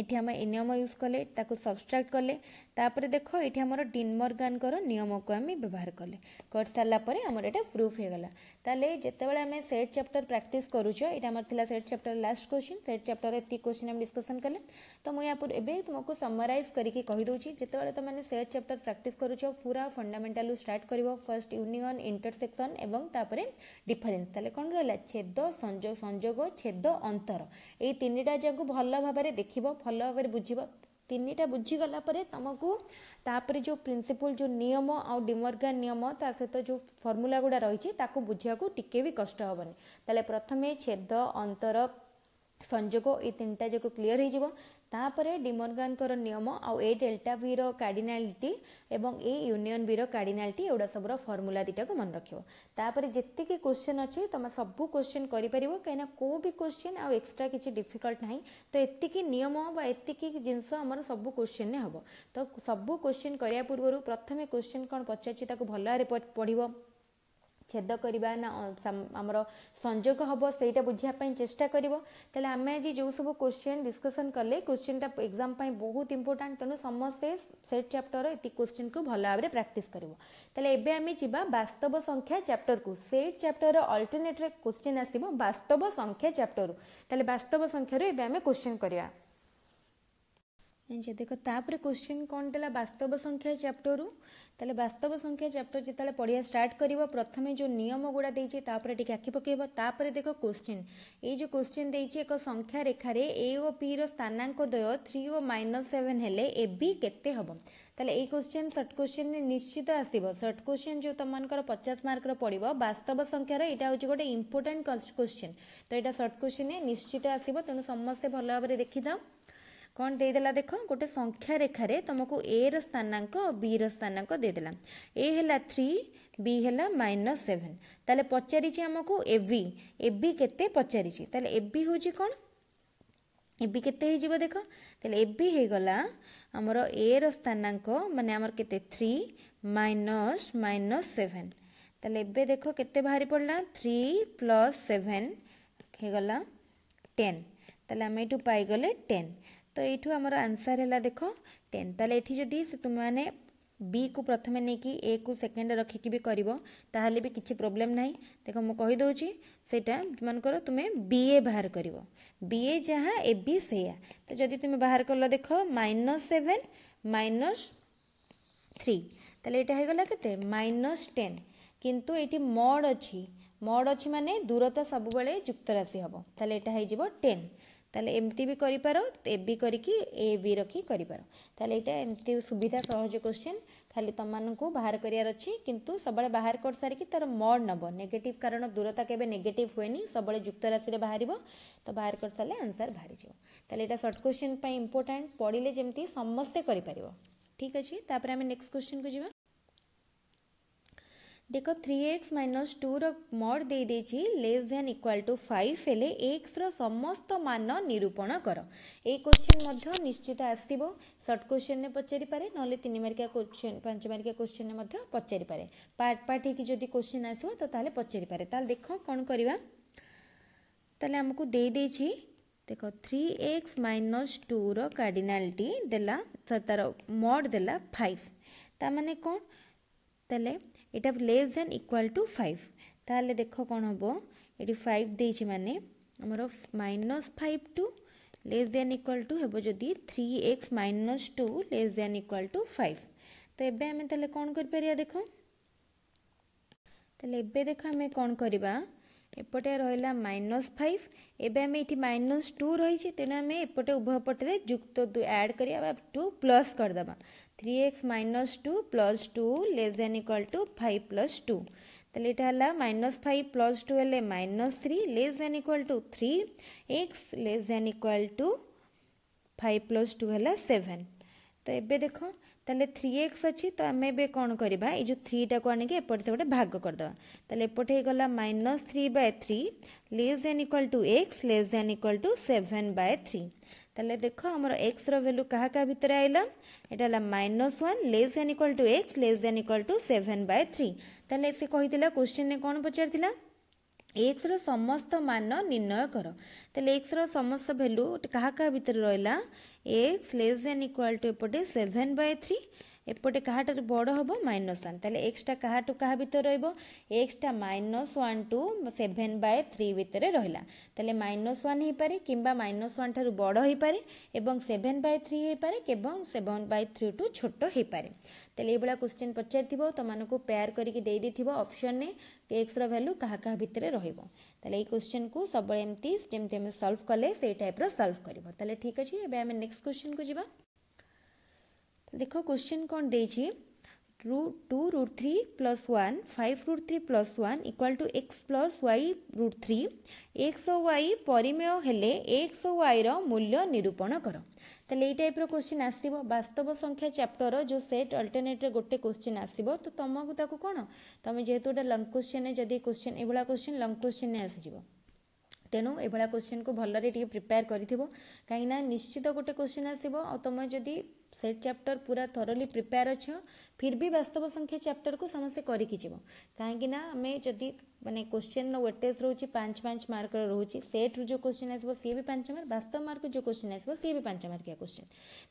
ଏଠି ଆମେ ଏ ନିୟମ ୟୁଜ୍ କଲେ ତାକୁ ସବଷ୍ଟ୍ରାକ୍ଟ କଲେ ତାପରେ ଦେଖ ଏଠି ଆମର ଡିନମର୍ଗାନଙ୍କର ନିୟମକୁ ଆମେ ବ୍ୟବହାର କଲେ କରିସାରିଲା ପରେ ଆମର ଏଇଟା ପ୍ରୁଫ୍ ହେଇଗଲା ତାହେଲେ ଯେତେବେଳେ ଆମେ ସେଟ୍ ଚାପ୍ଟର ପ୍ରାକ୍ଟିସ୍ କରୁଛ ଏଇଟା ଆମର ଥିଲା set chapter last question set chapter ଏତିକି କୋଶ୍ଚିନ୍ ଆମେ ଡିସ୍କସନ୍ କଲେ ତ ମୁଁ ୟା ଏବେ ତୁମକୁ ସମରାଇଜ୍ କରିକି କହିଦେଉଛି ଯେତେବେଳେ ତୁମେ ସେଟ୍ ଚାପ୍ଟର ପ୍ରାକ୍ଟିସ୍ କରୁଛ ପୁରା ଫଣ୍ଡାମେଣ୍ଟାଲରୁ ଷ୍ଟାର୍ଟ କରିବ ଫାର୍ଷ୍ଟ ୟୁନିଅନ୍ ଇଣ୍ଟରସେକ୍ସନ୍ ଏବଂ ତାପରେ ଡିଫରେନ୍ସ ତାହେଲେ କ'ଣ ରହିଲା ଛେଦ ସଂଯୋଗ ସଂଯୋଗ ଛେଦ ଅନ୍ତର ଏଇ ତିନିଟା ଯାକୁ ଭଲ ଭାବରେ ଦେଖିବ भन् बुझि तिनटा बुझिगलाप तिन्सिपल जो जो नियम आउँ डिमर्गान नियम त तो जो फर्मुला गुडा रहिले त बुझाकु टिकै बि कष्ट हेन त प्रथमे छेद अंतर अन्तर संजो एनटा जा क्यर हु ତାପରେ ଡିମୋର୍ଗାନଙ୍କର ନିୟମ ଆଉ ଏ ଡେଲ୍ଟା ଭିର କାର୍ଡ଼ିନାଲିଟି ଏବଂ ଏ ୟୁନିଅନ୍ ବିର କାର୍ଡ଼ିନାଲିଟି ଏଗୁଡ଼ା ସବୁର ଫର୍ମୁଲା ଦୁଇଟାକୁ ମନେ ରଖିବ ତାପରେ ଯେତିକି କୋଶ୍ଚିନ୍ ଅଛି ତୁମେ ସବୁ କୋଶ୍ଚିନ୍ କରିପାରିବ କାହିଁକିନା କେଉଁ ବି କୋଶ୍ଚିନ୍ ଆଉ ଏକ୍ସଟ୍ରା କିଛି ଡିଫିକଲ୍ଟ ନାହିଁ ତ ଏତିକି ନିୟମ ବା ଏତିକି ଜିନିଷ ଆମର ସବୁ କୋଶ୍ଚିନ୍ରେ ହେବ ତ ସବୁ କୋଶ୍ଚିନ୍ କରିବା ପୂର୍ବରୁ ପ୍ରଥମେ କୋଶ୍ଚିନ୍ କ'ଣ ପଚାରିଛି ତାକୁ ଭଲ ଭାବରେ ପଢ଼ିବ ଛେଦ କରିବା ନା ଆମର ସଂଯୋଗ ହେବ ସେଇଟା ବୁଝିବା ପାଇଁ ଚେଷ୍ଟା କରିବ ତାହେଲେ ଆମେ ଆଜି ଯେଉଁ ସବୁ କୋଶ୍ଚିନ୍ ଡିସ୍କସନ୍ କଲେ କୋଶ୍ଚିନ୍ଟା ଏକ୍ଜାମ୍ ପାଇଁ ବହୁତ ଇମ୍ପୋର୍ଟାଣ୍ଟ ତେଣୁ ସମସ୍ତେ ସେଟ୍ ଚାପ୍ଟର ଏତିକି କୋଶ୍ଚିନ୍କୁ ଭଲ ଭାବରେ ପ୍ରାକ୍ଟିସ୍ କରିବ ତାହେଲେ ଏବେ ଆମେ ଯିବା ବାସ୍ତବ ସଂଖ୍ୟା ଚାପ୍ଟରକୁ ସେଟ୍ ଚାପ୍ଟରର ଅଲ୍ଟରନେଟ୍ରେ କୋଶ୍ଚିନ୍ ଆସିବ ବାସ୍ତବ ସଂଖ୍ୟା ଚାପ୍ଟରରୁ ତାହେଲେ ବାସ୍ତବ ସଂଖ୍ୟାରୁ ଏବେ ଆମେ କୋଶ୍ଚିନ୍ କରିବା ଆଚ୍ଛା ଦେଖ ତାପରେ କୋଶ୍ଚିନ୍ କ'ଣ ଦେଲା ବାସ୍ତବ ସଂଖ୍ୟା ଚାପ୍ଟରରୁ ତାହେଲେ ବାସ୍ତବ ସଂଖ୍ୟା ଚାପ୍ଟର ଯେତେବେଳେ ପଢ଼ିବା ଷ୍ଟାର୍ଟ କରିବ ପ୍ରଥମେ ଯେଉଁ ନିୟମ ଗୁଡ଼ା ଦେଇଛି ତାପରେ ଟିକେ ଆଖି ପକାଇବ ତାପରେ ଦେଖ କୋଶ୍ଚିନ୍ ଏଇ ଯେଉଁ କୋଶ୍ଚିନ୍ ଦେଇଛି ଏକ ସଂଖ୍ୟା ରେଖାରେ ଏ ଓ ପିର ସ୍ଥାନାଙ୍କ ଦ୍ୱୟ ଥ୍ରୀ ଓ ମାଇନସ୍ ସେଭେନ୍ ହେଲେ ଏ ବି କେତେ ହେବ ତାହେଲେ ଏଇ କୋଶ୍ଚିନ୍ ସର୍ଟ କୋଶ୍ଚିନ୍ରେ ନିଶ୍ଚିତ ଆସିବ ସର୍ଟ କୋଶ୍ଚିନ୍ ଯେଉଁ ତୁମମାନଙ୍କର ପଚାଶ ମାର୍କର ପଡ଼ିବ ବାସ୍ତବ ସଂଖ୍ୟାର ଏଇଟା ହେଉଛି ଗୋଟେ ଇମ୍ପୋର୍ଟାଣ୍ଟ କୋଶ୍ଚିନ୍ ତ ଏଇଟା ସର୍ଟ କୋଶ୍ଚିନ୍ରେ ନିଶ୍ଚିତ ଆସିବ ତେଣୁ ସମସ୍ତେ ଭଲ ଭାବରେ ଦେଖିଥାଅ କ'ଣ ଦେଇଦେଲା ଦେଖ ଗୋଟେ ସଂଖ୍ୟା ରେଖାରେ ତୁମକୁ ଏର ସ୍ଥାନାଙ୍କ ଆଉ ବିର ସ୍ଥାନାଙ୍କ ଦେଇଦେଲା ଏ ହେଲା ଥ୍ରୀ ବି ହେଲା ମାଇନସ୍ ସେଭେନ୍ ତାହେଲେ ପଚାରିଛି ଆମକୁ ଏ ବି ଏ ବି କେତେ ପଚାରିଛି ତାହେଲେ ଏ ବି ହେଉଛି କ'ଣ ଏ ବି କେତେ ହେଇଯିବ ଦେଖ ତାହେଲେ ଏ ବି ହେଇଗଲା ଆମର ଏର ସ୍ଥାନାଙ୍କ ମାନେ ଆମର କେତେ ଥ୍ରୀ ମାଇନସ୍ ମାଇନସ୍ ସେଭେନ୍ ତାହେଲେ ଏବେ ଦେଖ କେତେ ବାହାରି ପଡ଼ିଲା ଥ୍ରୀ ପ୍ଲସ୍ ସେଭେନ୍ ହେଇଗଲା ଟେନ୍ ତାহলে আমি এটু পাইগলে টেন ତ ଏଇଠୁ ଆମର ଆନ୍ସର୍ ହେଲା ଦେଖ ଟେନ୍ ତାହେଲେ ଏଠି ଯଦି ତୁମେମାନେ ବି କୁ ପ୍ରଥମେ ନେଇକି ଏ କୁ ସେକେଣ୍ଡ ରଖିକି ବି କରିବ ତାହେଲେ ବି କିଛି ପ୍ରୋବ୍ଲେମ୍ ନାହିଁ ଦେଖ ମୁଁ କହିଦେଉଛି ସେଇଟା ମନେକର ତୁମେ ବି ଏ ବାହାର କରିବ ବି ଏ ଯାହା ଏ ବି ସେଇଆ ତ ଯଦି ତୁମେ ବାହାର କଲ ଦେଖ ମାଇନସ୍ ସେଭେନ୍ ମାଇନସ୍ ଥ୍ରୀ ତାହେଲେ ଏଇଟା ହେଇଗଲା କେତେ ମାଇନସ୍ ଟେନ୍ କିନ୍ତୁ ଏଇଠି ମଡ୍ ଅଛି ମଡ୍ ଅଛି ମାନେ ଦୂରତା ସବୁବେଳେ ଯୁକ୍ତରାଶି ହେବ ତାହେଲେ ଏଇଟା ହେଇଯିବ ଟେନ୍ তাহলে এমতি বি করিপার এবি করিকি এ বি রখি করিপার তাহলে এইটা এমতি সুবিধা সহজ কোশ্চেন খালি তোমাকে বাহার করিয়ার অছি কিন্তু সবুলে বাহার করে সারিকি তার মড নব নেগেটিভ কারণ দূরতা কেবে নেগেটিভ হুয়েনি সবুলে যুক্ত রাশি বাহারিব তো বাহার করে সারে আনসার বাহারি যাব তাহলে এটা সর্ট কোশ্চেন পাই ইম্পর্টাট পড়লে যেমতি সমস্তে করিপার ঠিক আছে তাপরে আমি নেক্সট কোশ্চেন কু যা ଦେଖ ଥ୍ରୀ ଏକ୍ସ ମାଇନସ୍ ଟୁର ମଡ୍ ଦେଇଦେଇଛି less than equal to five ହେଲେ ଏକ୍ସର ସମସ୍ତ ମାନ ନିରୂପଣ କର ଏଇ କୋଶ୍ଚିନ୍ ମଧ୍ୟ ନିଶ୍ଚିତ ଆସିବ ସର୍ଟ କୋଶ୍ଚିନ୍ରେ ପଚାରିପାରେ ନହେଲେ ତିନି ମାର୍କିଆ କୋଶ୍ଚିନ୍ ପାଞ୍ଚ ମାର୍କିଆ କୋଶ୍ଚିନ୍ରେ ମଧ୍ୟ ପଚାରିପାରେ ପାର୍ଟ ପାର୍ଟ ହେଇକି ଯଦି କୋଶ୍ଚିନ୍ ଆସିବ ତ ତାହେଲେ ପଚାରିପାରେ ତାହେଲେ ଦେଖ କ'ଣ କରିବା ତାହେଲେ ଆମକୁ ଦେଇଦେଇଛି ଦେଖ ଥ୍ରୀ ଏକ୍ସ ମାଇନସ୍ ଟୁର କାର୍ଡ଼ିନାଲିଟି ଦେଲା ତାର ମଡ୍ ଦେଲା ଫାଇଭ୍ ତା ମାନେ କ'ଣ ତାହେଲେ এটা less than equal to five ତାହେଲେ ଦେଖ କ'ଣ ହେବ ଏଠି ଫାଇଭ୍ ଦେଇଛି ମାନେ ଆମର minus five two less than equal to ହେବ ଯଦି three x minus two less than equal to five ତ ଏବେ ଆମେ ତାହେଲେ କ'ଣ କରିପାରିବା ଦେଖ ତାହେଲେ ଏବେ ଦେଖ ଆମେ କ'ଣ କରିବା ଏପଟେ ରହିଲା ମାଇନସ୍ ଫାଇଭ୍ ଏବେ ଆମେ ଏଠି ମାଇନସ୍ ଟୁ ରହିଛି ତେଣୁ ଆମେ ଏପଟେ ଉଭୟ ପଟରେ ଯୁକ୍ତ ଦୁଇ ଆଡ଼୍ କରିବା ବା ଟୁ ପ୍ଲସ୍ କରିଦେବା 3x minus 2 plus 2 less than equal to 5 plus 2 তাহলে এটা হল মাইনস ফাইভ প্লস টু হলে minus three less than equal to three x less than equal to five plus two হল সেভেন তো এবে দেখ তাহলে থ্রি এক্স অছি তো আমি এবে কোণ করা এই যে থ্রিটাকে আনিকি এপটে সেপটে ভাগ করেদেবা তাহলে এপটে হয়েগলা minus three by three less than equal to x less than equal to seven by three ତାହେଲେ ଦେଖ ଆମର ଏକ୍ସର ଭ୍ୟାଲୁ କାହା କାହା ଭିତରେ ଆଇଲା ଏଇଟା ହେଲା minus one less than equal to x less than equal to seven by three ତାହେଲେ ସେ କହିଥିଲା କୋଶ୍ଚିନ୍ରେ କ'ଣ ପଚାରିଥିଲା ଏକ୍ସର ସମସ୍ତ ମାନ ନିର୍ଣ୍ଣୟ କର ତାହେଲେ ଏକ୍ସର ସମସ୍ତ ଭ୍ୟାଲୁ କାହା କାହା ଭିତରେ ରହିଲା x less than equal to ଏପଟେ ସେଭେନ୍ ବାଇ ଥ୍ରୀ এপটে কাহাটার বড় হব মাইনস ওয়ান তাহলে এক্সটা কাহাটু কাহা ভিতরে রহব এক্সটা minus one two seven by three ভিতরে রহিলা তাহলে মাইনস ওয়ান হইপারে কিংবা মাইনস ওয়ান ঠার বড় হইপারে এবং সেভেন বাই থ্রি হইপারে এবং সেভেন বাই থ্রি টু ছোট হইপারে তাহলে এইভাবে কোশ্চিন পচারিথিব তোমাকে পেয়ার করিকি দেই ଦେଇଥିବ ଅପସନ୍ରେ ଏକ୍ସର ଭ୍ୟାଲୁ କାହା କାହା ଭିତରେ ରହିବ ତାହେଲେ ଏଇ କୋଶ୍ଚିନ୍କୁ ସବୁବେଳେ ଏମିତି ଯେମିତି ଆମେ ସଲ୍ଭ କଲେ ସେଇ ଟାଇପ୍ର ସଲ୍ଭ କରିବ ତାହେଲେ ଠିକ୍ ଅଛି ଏବେ ଆମେ ନେକ୍ସଟ କୋଶ୍ଚିନ୍କୁ ଯିବା ଦେଖ କୋଶ୍ଚିନ୍ କ'ଣ ଦେଇଛି root 2 root 3 plus 1 5 root 3 plus 1 equal to x plus y root 3 x O y ପରିମେୟ ହେଲେ x ଓ yର ମୂଲ୍ୟ ନିରୂପଣ କର ତାହେଲେ ଏଇ ଟାଇପ୍ର କୋଶ୍ଚିନ୍ ଆସିବ ବାସ୍ତବ ସଂଖ୍ୟା ଚାପ୍ଟରର ଯେଉଁ ସେଟ୍ ଅଲ୍ଟରନେଟ୍ରେ ଗୋଟେ କୋଶ୍ଚିନ୍ ଆସିବ ତ ତୁମକୁ ତାକୁ କ'ଣ ତୁମେ ଯେହେତୁ ଗୋଟେ ଲଙ୍ଗ କୋଶ୍ଚିନ୍ରେ ଯଦି କୋଶ୍ଚିନ୍ ଏଭଳିଆ କୋଶ୍ଚିନ୍ ଲଙ୍ଗ କୋଶ୍ଚିନ୍ରେ ଆସିଯିବ ତେଣୁ ଏଭଳିଆ କୋଶ୍ଚିନ୍କୁ ଭଲରେ ଟିକେ ପ୍ରିପେୟାର କରିଥିବ କାହିଁକିନା ନିଶ୍ଚିତ ଗୋଟେ କୋଶ୍ଚିନ୍ ଆସିବ ଆଉ ତୁମେ ଯଦି से चैप्टर पूरा थरली प्रिपेयर अच्छ फिर भी बास्तव संख्या चैप्टर को समस्त करना आम जदि मानने क्वेश्चन व्वेट रोच पांच पाँच मार्क रोच सेट्रु जो क्वेश्चन आसो सी भी पांच मार्क बास्तव मार्क जो क्वेश्चन आसो सी भी पांच मार्क क्वेश्चन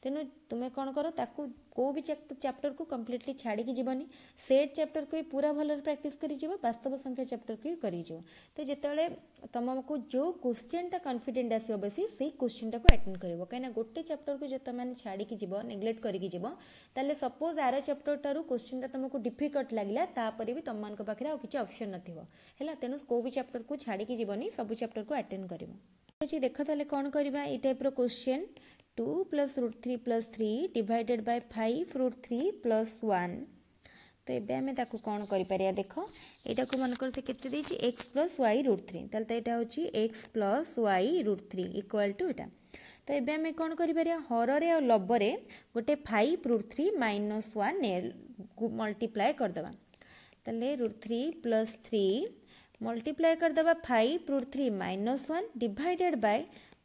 तेणु तुम्हें कौन करो ताको कौ भी चैप्टर को कंप्लीटली छाड़ी जीवन सेट चैप्टर को ही पूरा भल प्राक्ट कर करव संख्या चैप्टर को ही करो तो जितेबाला तुमको जो क्वेश्चन टा कन्फिडेन्ट आसो बस क्वेश्चन टाक आटेड कर कहीं गोटे चैप्टर को जो तुमने छाड़ी जीव नेग्लेक्ट करके सपोज आर चैप्टर टू क्वेश्चन टा तुमको डिफिकल्ट लगेगा भी तुम आज किसी अप्सन न ହେଲା ତେଣୁ କେଉଁ ବି ଚାପ୍ଟରକୁ ଛାଡ଼ିକି ଯିବନି ସବୁ ଚାପ୍ଟରକୁ ଆଟେଣ୍ଡ କରିବ ଠିକ୍ ଅଛି ଦେଖ ତାହେଲେ କ'ଣ କରିବା ଏଇ ଟାଇପ୍ର question two plus root three plus three divided by five root three plus one ତ ଏବେ ଆମେ ତାକୁ କ'ଣ କରିପାରିବା ଦେଖ ଏଇଟାକୁ ମନେକର ସେ କେତେ ଦେଇଛି x plus y root three ତାହେଲେ ତ ଏଇଟା ହେଉଛି x plus y root three equal to ଏଇଟା ତ ଏବେ ଆମେ କ'ଣ କରିପାରିବା ହରରେ ଆଉ ଲବରେ ଗୋଟେ five root three minus one multiply କରିଦେବା तले root three plus three multiply करदे five root three minus one divided by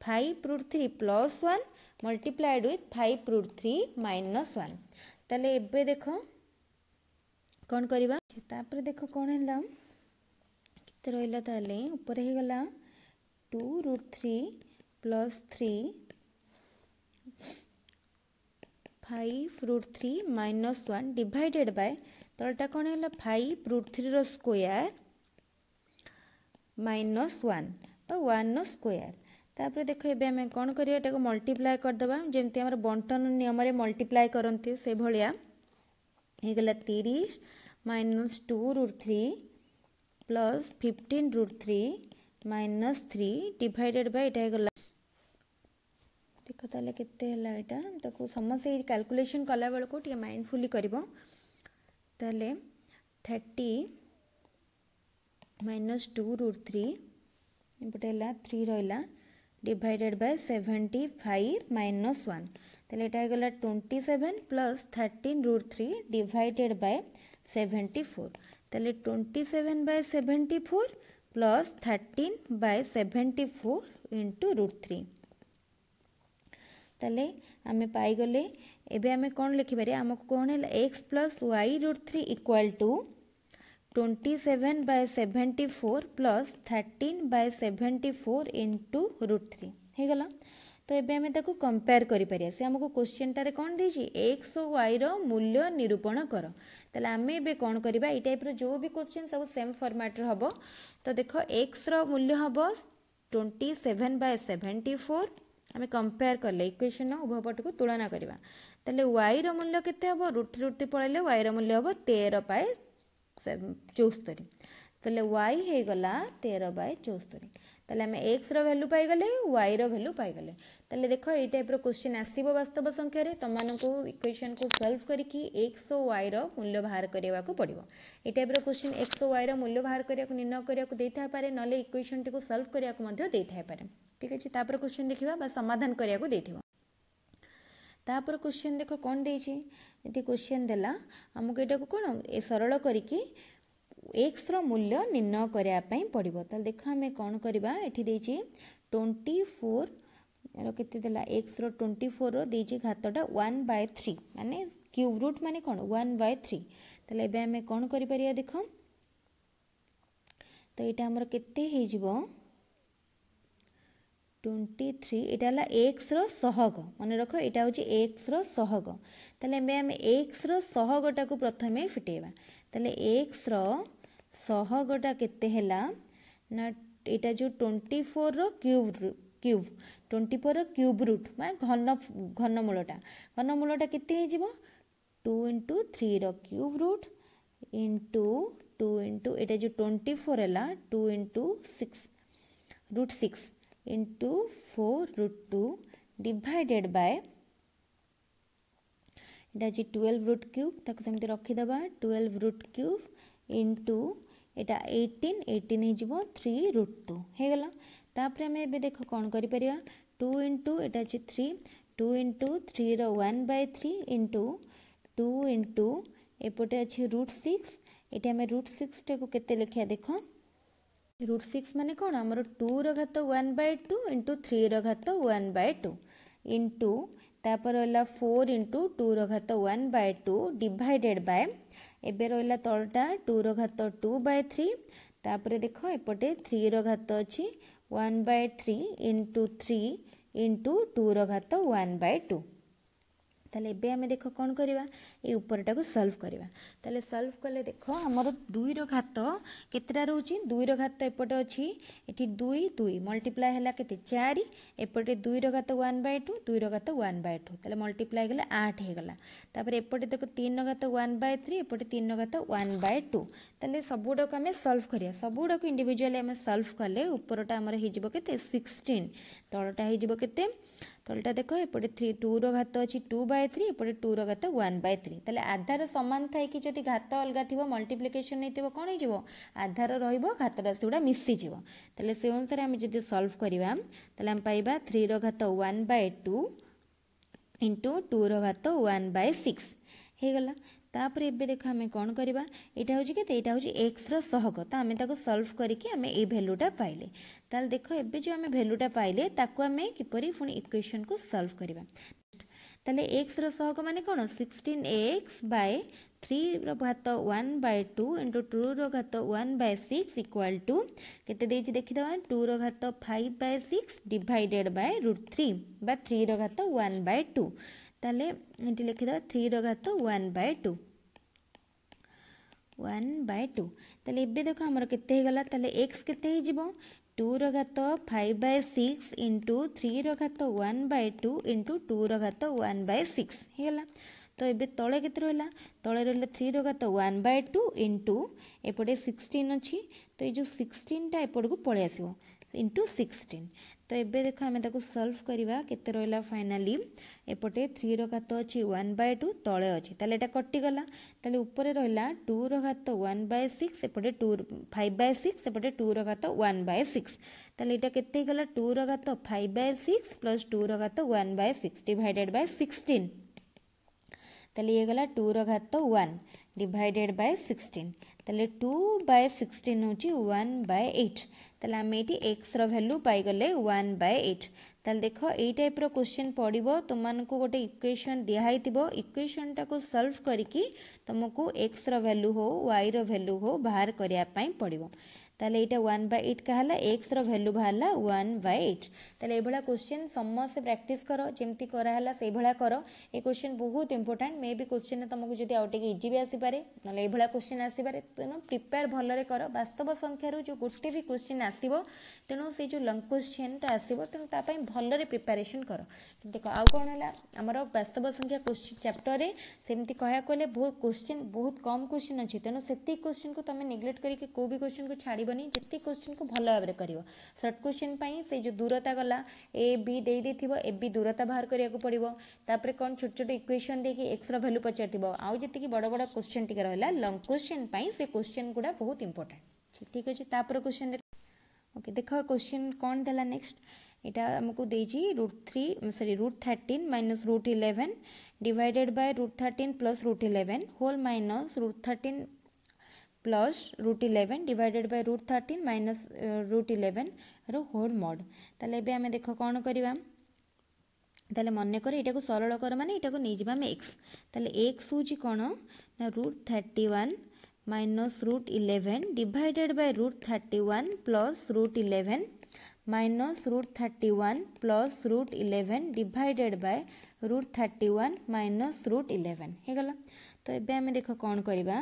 five root three plus one multiplied with five root three minus one तले एबे देख कौन करवाप देख कौन है कत रहा तेल ऊपर हो गला two root three plus three five root three minus one divided by ତ ଏଇଟା କ'ଣ ହେଲା ଫାଇଭ୍ ରୁଟ୍ ଥ୍ରୀର ସ୍କୋୟାର୍ ମାଇନସ୍ ୱାନ୍ ବା ୱାନ୍ର ସ୍କୋୟାର୍ ତାପରେ ଦେଖ ଏବେ ଆମେ କ'ଣ କରିବା ଏଟାକୁ ମଲ୍ଟିପ୍ଲାଏ କରିଦେବା ଯେମିତି ଆମର ବଣ୍ଟନ ନିୟମରେ ମଲ୍ଟିପ୍ଲାଏ କରନ୍ତି ସେଭଳିଆ ହେଇଗଲା ତିରିଶ minus two root three plus fifteen root three minus three divided by ଏଇଟା ହେଇଗଲା ଦେଖ ତାହେଲେ କେତେ ହେଲା ଏଇଟା ତାକୁ ସମସ୍ତେ ଏଇ କାଲକୁଲେସନ୍ କଲାବେଳକୁ ଟିକେ ମାଇଣ୍ଡଫୁଲି କରିବ तेल thirty minus two root three इपटे थ्री रहा divided by seventy five minus one तेल यहाँ गला twenty seven plus thirteen root three divided by seventy four तेल twenty seven by seventy four plus thirteen by seventy four into root three तेल आम पाईले ଏବେ कौन लिखिपर ଲେଖିପାରିବା ଆମକୁ କ'ଣ ହେଲା x plus y root three equal twenty seven by seventy four plus thirteen by seventy four into root three होगा तो ये आम कंपेयर करें से आमको क्वेश्चनटार कौन दे एक्स और वाई मूल्य निरूपण कर तेल आम ए कौन करवा टाइप जो भी क्वेश्चन सब सेम फर्माट्रे हम तो देख एक्स रूल्य हम twenty seven by seventy four आम कंपेयर कले इक्वेशन उभयपट को तुलना करवा তাহলে ওয়াইর মূল্য কেতে হব রুটি রুটি পড়াইলে ওয়াইর মূল্য হব তের বাই চৌস্তরি তাহলে ওয়াই হয়ে গলা তের বাই চৌস্তরি তাহলে আমি এক্সর ভ্যালু পাইগলে ওয়াইর ভ্যালু পাইগলে তাহলে দেখ এই টাইপর কোশ্চিন আসব বাস্তব সংখ্যার তোমাকে ইকুয়েসন কু সলভ করি এক্স ও ওয়াইর মূল্য বাহার করা পড়ব এই টাইপর কোশ্চিন এক্স ও ওয়াইর মূল্য বাহার করা নির্ণয় করা পারে নলে ইকুয়েসনটি সলভ করা ঠিক আছে তাপরে কোশ্চিন দেখা বা সমাধান করা ତାପରେ କୋଶ୍ଚିନ୍ ଦେଖ କ'ଣ ଦେଇଛି ଏଠି କୋଶ୍ଚିନ୍ ଦେଲା ଆମକୁ ଏଇଟାକୁ କ'ଣ ଏ ସରଳ କରିକି ଏକ୍ସର ମୂଲ୍ୟ ନିର୍ଣ୍ଣୟ କରିବା ପାଇଁ ପଡ଼ିବ ତାହେଲେ ଦେଖ ଆମେ କ'ଣ କରିବା ଏଠି ଦେଇଛି ଟ୍ୱେଣ୍ଟି ଫୋର୍ କେତେ ଦେଲା ଏକ୍ସର ଟ୍ୱେଣ୍ଟି ଫୋର୍ର ଦେଇଛି ଘାତଟା ୱାନ୍ ବାଏ ଥ୍ରୀ ମାନେ କ୍ୟୁବ୍ ରୁଟ୍ ମାନେ କ'ଣ ୱାନ୍ ବାଏ ଥ୍ରୀ ତାହେଲେ ଏବେ ଆମେ କ'ଣ କରିପାରିବା ଦେଖ ତ ଏଇଟା ଆମର କେତେ ହେଇଯିବ ଟ୍ୱେଣ୍ଟି ଥ୍ରୀ ଏଇଟା ହେଲା ଏକ୍ସର ସହଗ ମନେ ରଖ ଏଇଟା ହେଉଛି ଏକ୍ସର ସହଗ ତାହେଲେ ଏବେ ଆମେ ଏକ୍ସର ସହଗଟାକୁ ପ୍ରଥମେ ଫିଟେଇବା ତାହେଲେ ଏକ୍ସର ସହଗଟା କେତେ ହେଲା ନା ଏଇଟା ଯେଉଁ ଟ୍ୱେଣ୍ଟି ଫୋର୍ର କ୍ୟୁବ୍ କ୍ୟୁବ୍ ଟ୍ୱେଣ୍ଟି ଫୋର୍ର କ୍ୟୁବ୍ ରୁଟ୍ ମାନେ ଘନ ଘନମୂଳଟା ଘନମୂଳଟା କେତେ ହେଇଯିବ ଟୁ ଇଣ୍ଟୁ ଥ୍ରୀର cube root into two into ଏଇଟା ଯେଉଁ ଟ୍ୱେଣ୍ଟି ଫୋର୍ ହେଲା two into six root six into 4 root 2 divided by এটা আছে টুয়েলভ রুট কিউব তাকে সেমি রখিদেবা টুয়েলভ রুট কিউব ইন্টু এটা এইটিন এইটিন হয়েযিব থ্রি রুট টু হয়ে গেল তাপরে আমি এবে দেখ কম করে টু ইন্টু এটা আছে থ্রি টু ইন্টু থ্রির one by three into two into এপটে আছে রুট সিক্স এটি আমি রুট সিক্সটাকে কেতে লেখা দেখ রুট সিক্স মানে କ'ଣ ଆମର ଟୁର ଘାତ ୱାନ୍ ବାଇ ଟୁ ଇଣ୍ଟୁ ଥ୍ରୀର ଘାତ ୱାନ୍ ବାଇ ଟୁ ଇଣ୍ଟୁ ତାପରେ ରହିଲା ଫୋର୍ ଇଣ୍ଟୁ ଟୁର ଘାତ one by two divided by ଏବେ ରହିଲା ତଳଟା ଟୁର ଘାତ ଟୁ ବାଇ ଥ୍ରୀ ତାପରେ ଦେଖ ଏପଟେ ଥ୍ରୀର ଘାତ ଅଛି one by three into three into ଟୁର ଘାତ ୱାନ୍ ବାଇ ଟୁ তাহলে এবে আমি দেখ কোণ করা এই উপরটাকে সলভ করা তাহলে সলভ কলে দেখ আমার দুইর ঘাত কেতটা রয়েছে দুইর ঘাত এপটে অছি এটি দুই দুই মল্টিপ্লাই হল কেতে চারি এপটে দুইর ঘাত ওয়ান বাই টু দুইর ঘাত ওয়ান বাই টু তাহলে মল্টিপ্লাই গেলে আট হয়ে গলা তাপরে এপটে দেখ তিন ঘাত ওয়ান বাই থ্রি এপটে তিন ঘাত ওয়ান বাই টু তাহলে সবুগুড়াকে আমি সলভ করা সবুগুড়াকে ইন্ডিভিজুয়ালি আমি সলভ কলে উপরটা আমার হয়ে যাব কেতে সিক্সটিন ତଳଟା ହେଇଯିବ କେତେ ତଳଟା ଦେଖ ଏପଟେ ଥ୍ରୀ ଟୁର ଘାତ ଅଛି ଟୁ ବାଏ ଥ୍ରୀ ଏପଟେ ଟୁର ଘାତ ୱାନ୍ ବାଏ ଥ୍ରୀ ତାହେଲେ ଆଧାର ସମାନ ଥାଇକି ଯଦି ଘାତ ଅଲଗା ଥିବ ମଲ୍ଟିପ୍ଲିକେସନ୍ ହେଇଥିବ କ'ଣ ହେଇଯିବ ଆଧାର ରହିବ ଘାତ ରାଶି ଗୁଡ଼ା ମିଶିଯିବ ତାହେଲେ ସେ ଅନୁସାରେ ଆମେ ଯଦି ସଲ୍ଭ କରିବା ତାହେଲେ ଆମେ ପାଇବା ଥ୍ରୀର ଘାତ ୱାନ୍ ବାଏ ଟୁ ଇଣ୍ଟୁ ଟୁର ଘାତ ୱାନ୍ ବାଏ ସିକ୍ସ ହେଇଗଲା तापर एबे देखो आमे कोन करबा एटा होजी केते एटा होजी x रो सहग त आमे ताको सॉल्व करिके आमे ए वैल्यूटा पाइले ताल देखो एबे जो आमे वैल्यूटा पाइले ताको आमे किपरि फुनी इक्वेशन को सॉल्व करबा ताले x रो सहग माने कोन 16x 3 रो घात 1 2 into 2 रो घात 1 6 इक्वल टू केते देछि देखि दवा 2 रो घात 5 6 डिवाइडेड बाय √3 बा 3 रो घात 1 2 তাহলে এটি লিখে দেওয়া থ্রির ঘাত one by two one by two তাহলে এবে দেখো আমার কেতে হয়ে গলা তাহলে এক্স কেতে হয়ে যাব টুর ঘাত ফাইভ বাই সিক্স ইন্টু থ্রির ঘাত ওয়ান বাই টু ইন্টু টুর ঘাত ওয়ান বাই সিক্স হয়ে গলা তো এবে তলে কেতে রহলা তলে রহলে থ্রির ঘাত ওয়ান বাই টু ইন্টু এপটে সিক্সটিন অছি তো এই যে সিক্সটিনটা এপটকু পড়ে আসব ইন্টু সিক্সটিন ତ ଏବେ ଦେଖ ଆମେ ତାକୁ ସଲ୍ଭ କରିବା କେତେ ରହିଲା ଫାଇନାଲି ଏପଟେ ଥ୍ରୀର ଘାତ ଅଛି ୱାନ୍ ବାଇ ଟୁ ତଳେ ଅଛି ତାହେଲେ ଏଇଟା କଟିଗଲା ତାହେଲେ ଉପରେ ରହିଲା ଟୁର ଘାତ ୱାନ୍ ବାଇ ସିକ୍ସ ଏପଟେ ଟୁ ଫାଇଭ୍ ବାଇ ସିକ୍ସ ଏପଟେ ଟୁର ଘାତ ୱାନ୍ ବାଇ ସିକ୍ସ ତାହେଲେ ଏଇଟା କେତେ ହେଇଗଲା ଟୁର ଘାତ ଫାଇଭ୍ ବାଇ ସିକ୍ସ ପ୍ଲସ୍ ଟୁର ଘାତ one by six divided by sixteen তাহলে ইয়ে গেল টুর ঘাত ওয়ান ডিভাইডেড বাই সিক্সটিন तेल टू बाय सिक्सटीन हूँ वन बै एट तेल आम ये एक्स रैल्यू पाईगले वन बै एट तेल देख यप्र क्वेश्चन पड़ तुमको गोटे इक्वेसन दिहित इक्वेसन टाक सल्व करमको एक्स रैल्यू हो वाई रैल्यू हो बाहर करने पड़ তাহলে এইটা ওয়ান বাই এইট কাহলা এক্সর ভ্যালু বাহারা ওয়ান বাই এইট তাহলে এইভাবে কোশ্চিন সমস্তে প্র্যাকটিস কর যেমি করাহলা সেইভাবে কর এই কোশ্চিন বহুত ইম্পর্টাট মে বি কোশ্চিন তোমাকে যদি আউ টিকি ইজি বি আসিপারে নহলে এইভাবে কোশ্চিন আসিপারে তেণু প্রিপেয়ার ভালরে কর বাস্তব সংখ্যার যে গোটে বি কোশ্চিন আসব তেণু সেই যে লং কোশ্চিনটা আসব তেমন তাপাই ভালরে প্রিপারেসন কর দেখ আউ কম হল আমার বাস্তব সংখ্যা কোশ্চিন চ্যাপ্টরে সেমতি কয়া গেলে বহুত কোশ্চিন বহুত কম কোশ্চিন অনেক তেণু সেত কোশ্চিন তুমি নেগ্লেক্ট করি কেউ বি কোশ্চিন ছাড়া पारन जिते क्वेश्चन को भल भाव कर सर्ट क्वेश्चन से जो दूरता गला ए बी दे थी ए बी दूरता बाहर करने को पड़ोतापर कौन छोट छोट इक्वेसन देखिए एक्सर भैल्यू पचार आउ जी बड़ बड़ क्वेश्चन टी रहा लंग क्वेश्चन से क्वेश्चन गुड़ा बहुत इंपोर्टां ठीक अच्छे क्वेश्चन देख ओके देख क्वेश्चन कौन देला नेक्स्ट यहाँ आमको देजी रूट थ्री सरी root thirteen minus root eleven divided by root thirteen plus root eleven whole minus root thirteen plus root 11 divided by root 13 minus uh, root 11 रो होल मॉड ताले एबे हमें देखो कौन करिवा ताले मन्ने करे एटा को सरल कर माने एटा को नै जिबा हम x ताले x होची कोन ना root 31 minus root 11 divided by root 31 plus root 11 minus root 31 plus root 11 divided by root 31 minus root 11 हे गला ତ ଏବେ ଆମେ ଦେଖ କ'ଣ କରିବା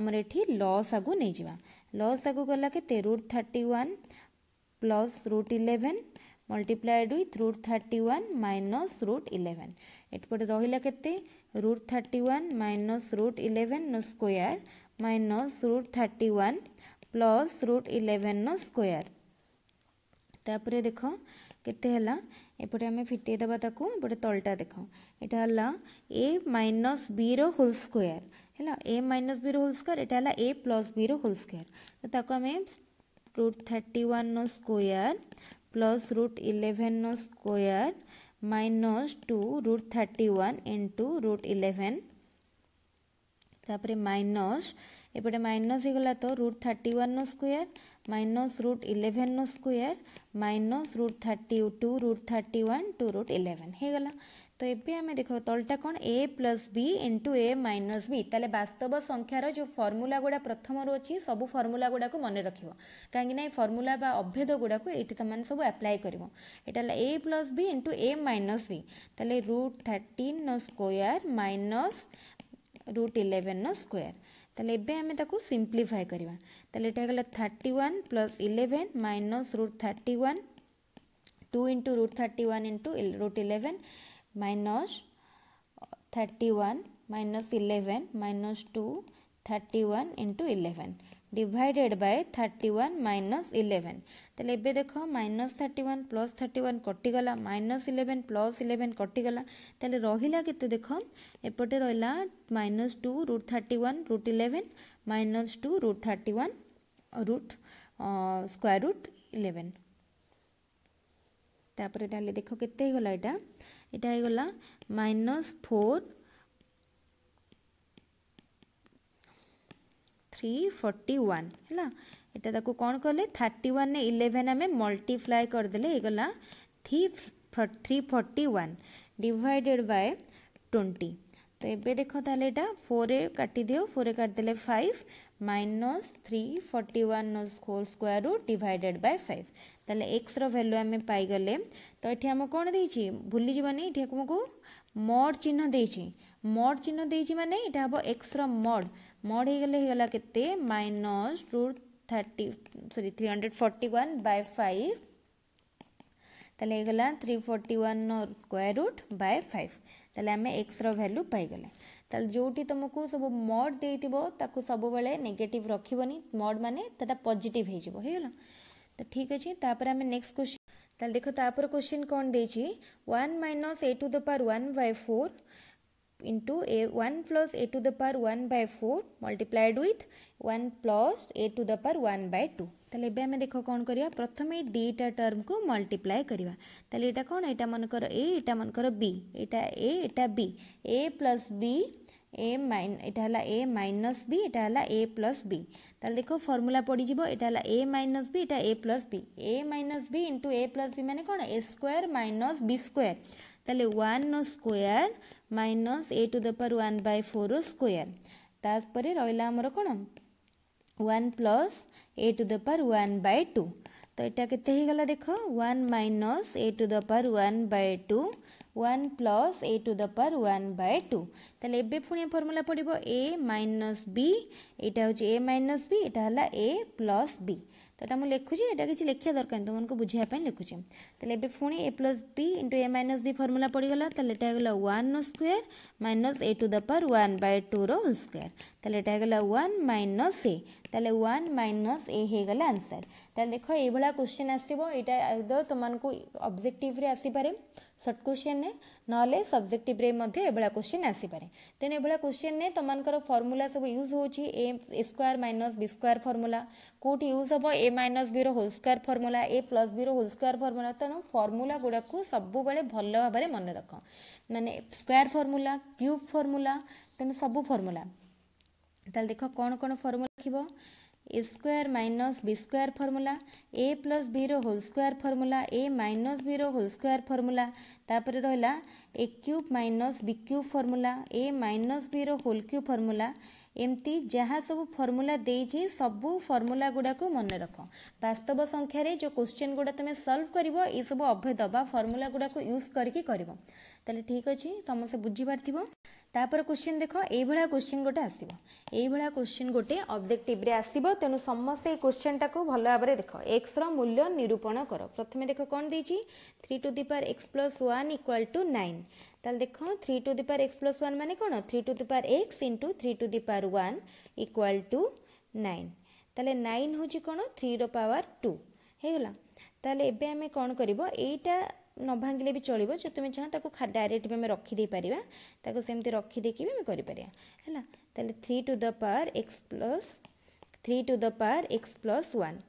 ଆମର ଏଠି ଲସ୍ ଆଗକୁ ନେଇଯିବା ଲସ୍ ଆଗକୁ ଗଲା କେତେ root thirty one plus root eleven multiplied with root thirty one minus root eleven ଏଠିପଟେ ରହିଲା କେତେ root thirty one minus root eleven ଇଲେଭେନ୍ର square minus root thirty one plus root eleven ଇଲେଭେନ୍ର ସ୍କୋୟାର୍ ତାପରେ ଦେଖ କେତେ ହେଲା ଏପଟେ ଆମେ ଫିଟେଇ ଦେବା ତାକୁ ଏପଟେ ତଳଟା ଦେଖ ଏଇଟା ହେଲା ଏ ମାଇନସ୍ ବିର ହୋଲ୍ ସ୍କୋୟାର୍ ହେଲା ଏ ମାଇନସ୍ ବିର ହୋଲ୍ ସ୍କୋୟାର୍ ଏଇଟା ହେଲା ଏ ପ୍ଲସ୍ ବିର ହୋଲ୍ ସ୍କୋୟାର୍ ତ ତାକୁ ଆମେ ରୁଟ୍ ଥାର୍ଟି ୱାନ୍ର ସ୍କୋୟାର୍ ପ୍ଲସ୍ ରୁଟ୍ ଇଲେଭେନ୍ର square minus two root thirty one into root eleven ତାପରେ ମାଇନସ୍ ଏପଟେ ମାଇନସ୍ ହେଇଗଲା ତ ରୁଟ୍ ଥାର୍ଟି ୱାନ୍ର square minus root 11 no square minus root 32 root 31 to root 11 ହେଇଗଲା ତ ଏବେ ଆମେ ଦେଖିବା ତଳଟା କ'ଣ a plus b into a minus b ତାହେଲେ ବାସ୍ତବ ସଂଖ୍ୟାର ଯେଉଁ ଫର୍ମୁଲା ଗୁଡ଼ା ପ୍ରଥମରୁ ଅଛି ସବୁ ଫର୍ମୁଲା ଗୁଡ଼ାକୁ ମନେ ରଖିବ କାହିଁକିନା ଏ ଫର୍ମୁଲା ବା ଅଭେଦ ଗୁଡ଼ାକୁ ଏଇଠି ତୁମମାନେ ସବୁ ଆପ୍ଲାଏ କରିବ ଏଇଟା ହେଲା a plus b into a minus b ତାହେଲେ ରୁଟ୍ ଥାର୍ଟିନ୍ ନ ସ୍କୋୟାର୍ ମାଇନସ୍ ରୁଟ୍ ଇଲେଭେନ୍ ନ ସ୍କୋୟାର୍ ତାହେଲେ ଏବେ ଆମେ ତାକୁ ସିମ୍ପ୍ଲିଫାଏ କରିବା ତାହେଲେ ଏଇଟା ହେଇଗଲା thirty one plus eleven minus root thirty one two into root thirty one into root eleven minus thirty one minus eleven minus two thirty one into eleven divided by thirty one minus eleven তাহলে এবে দেখ minus thirty one plus thirty one কটিগলা minus eleven plus eleven কটিগলা তাহলে রহিলা কেতে দেখ এপটে রহিলা minus two root thirty one root eleven minus two root thirty one root square root eleven তাপরে তাহলে দেখ কেতে হয়ে গলা এটা এটা হয়ে গলা minus four three forty one হ্যাঁ এটা তাকে কোণ কলে থার্টি ওয়ান ইলেভেন আমি মল্টিপ্লাই করেদেলে হয়েগলা three three forty one divided by twenty তো এবে দেখো তাহলে এটা ফোরে কাটি দিও ফোরে কাটিদেলে five minus three forty one whole square root divided by five তাহলে এক্সর ভ্যালু আমি পাইগলে তো এটি আমি কোণ দিয়েছি ভুলি যাবানি এটি আমাকে মড চিহ্ন দিয়েছি मड चिन्ह देखिए मैंने यहाँ हम एक्स रड मड होगा के माइनस रूट थर्टी सरी three hundred forty one by five गला three forty one square root by five तेल आम एक्स रैल्यू पाइले जो भी तुमको सब मड दे सब बेले नेगेट रखे मड मान पजिट हो तो ठीक अच्छे आम नेक्स्ट क्वेश्चन देख तापर क्वेश्चन कौन दे one minus a to the power y four into a 1 plus a to the power 1 by 4 multiplied with 1 plus a to the power 1 by 2 তাহলে এবে আমি দেখো কোণ করিবা প্রথমে দুইটা টার্ম কু মল্টিপ্লাই করিবা তাহলে এটা কোণ এটা মনকর a এটা মনকর b এটা a এটা b a plus b a মাইন এটা হলা a মাইনস b এটা হলা a plus b তাহলে দেখো ফর্মুলা পড়ি যাব এটা হলা a মাইনস b এটা a plus b a minus b into a plus b মানে কোণ a square minus b square তাহলে 1 নো square minus a to the power one by four square ତାପରେ ରହିଲା ଆମର କ'ଣ one plus a to the power one by two ତ ଏଇଟା କେତେ ହେଇଗଲା ଦେଖ one minus a to the power one by two one plus a to the power one by two তাহলে এবে পুঁ ফর্মুলা পড়ব এ মাইনস বি এইটা হচ্ছে এ মাইনস বি এটা হল এ প্লস বি তো এটা মু লিখুছি এটা কিছু লেখা দরকার না তোমাকে বুঝাইয়া লিখুছি তাহলে এবে পুঁ a plus b into a minus b formula পড়িগলা তাহলে এটা হয়ে গেল one square minus a to the power one by two র স্কোয়ার তাহলে এটা হয়ে গেল ওয়ান মাইনস এ তাহলে ওয়ান মাইনস এ হয়ে গেল আনসার তাহলে দেখ এইভাবে কোশ্চেন আসব এটা একদম তোমাকে অবজেক্টিভ্রে আসিপারে ସର୍ଟ କୋଶ୍ଚିନ୍ରେ ନହେଲେ ସବଜେକ୍ଟିଭ୍ରେ ମଧ୍ୟ ଏଭଳିଆ କୋଶ୍ଚିନ୍ ଆସିପାରେ ତେଣୁ ଏଭଳିଆ କୋଶ୍ଚିନ୍ରେ ତମାନଙ୍କର ଫର୍ମୁଲା ସବୁ ୟୁଜ୍ ହେଉଛି a a square minus b square formula କେଉଁଠି ୟୁଜ୍ ହେବ ଏ ମାଇନସ୍ ବିର whole square formula a plus ବିର ହୋଲ୍ ସ୍କୋୟାର ଫର୍ମୁଲା ତେଣୁ ଫର୍ମୁଲା ଗୁଡ଼ାକୁ ସବୁବେଳେ ଭଲ ଭାବରେ ମନେ ରଖ ମାନେ ସ୍କୋୟାର ଫର୍ମୁଲା କ୍ୟୁବ୍ ଫର୍ମୁଲା ତେଣୁ ସବୁ ଫର୍ମୁଲା ତାହେଲେ ଦେଖ କ'ଣ କ'ଣ ଫର୍ମୁଲା ଥିବ a square minus b square formula a plus b whole square formula a minus b whole square formula तापर रहा a cube minus b cube formula a minus b whole cube formula ଏମିତି ଯାହା ସବୁ formula ଦେଇଛି ସବୁ formula ଗୁଡ଼ାକୁ ମନେ ରଖ ବାସ୍ତବ ସଂଖ୍ୟାରେ ଯେଉଁ କ୍ୱେଶ୍ଚିନ୍ ଗୁଡ଼ା ତୁମେ ସଲ୍ଭ କରିବ ଏସବୁ ଅଭେଦ ବା ଫର୍ମୁଲା ଗୁଡ଼ାକୁ ୟୁଜ୍ କରିକି କରିବ ତାହେଲେ ଠିକ୍ ଅଛି ସମସ୍ତେ ବୁଝିପାରିଥିବ ତାପରେ କୋଶ୍ଚିନ୍ ଦେଖ ଏଇଭଳିଆ କୋଶ୍ଚିନ୍ ଗୋଟେ ଆସିବ ଏଇଭଳିଆ କୋଶ୍ଚିନ୍ ଗୋଟେ ଅବଜେକ୍ଟିଭ୍ରେ ଆସିବ ତେଣୁ ସମସ୍ତେ ଏଇ କୋଶ୍ଚିନ୍ଟାକୁ ଭଲ ଭାବରେ ଦେଖ ଏକ୍ସର ମୂଲ୍ୟ ନିରୂପଣ କର ପ୍ରଥମେ ଦେଖ କ'ଣ ଦେଇଛି three to the power x plus one equal to nine ତାହେଲେ ଦେଖ three to the power x plus one ମାନେ କ'ଣ three to the power x into three to the power one equal to nine ତାହେଲେ nine ହେଉଛି କ'ଣ ଥ୍ରୀର power to ହେଇଗଲା ତାହେଲେ ଏବେ ଆମେ କ'ଣ କରିବ ଏଇଟା ନ ଭାଙ୍ଗିଲେ ବି ଚଳିବ ଯଦି ତୁମେ ଚାହଁ ତାକୁ ଡାଇରେକ୍ଟ ବି ଆମେ ରଖିଦେଇପାରିବା ତାକୁ ସେମିତି ରଖିଦେଇକି ବି ଆମେ କରିପାରିବା ହେଲା ତାହେଲେ three to the power x plus three to the power x plus one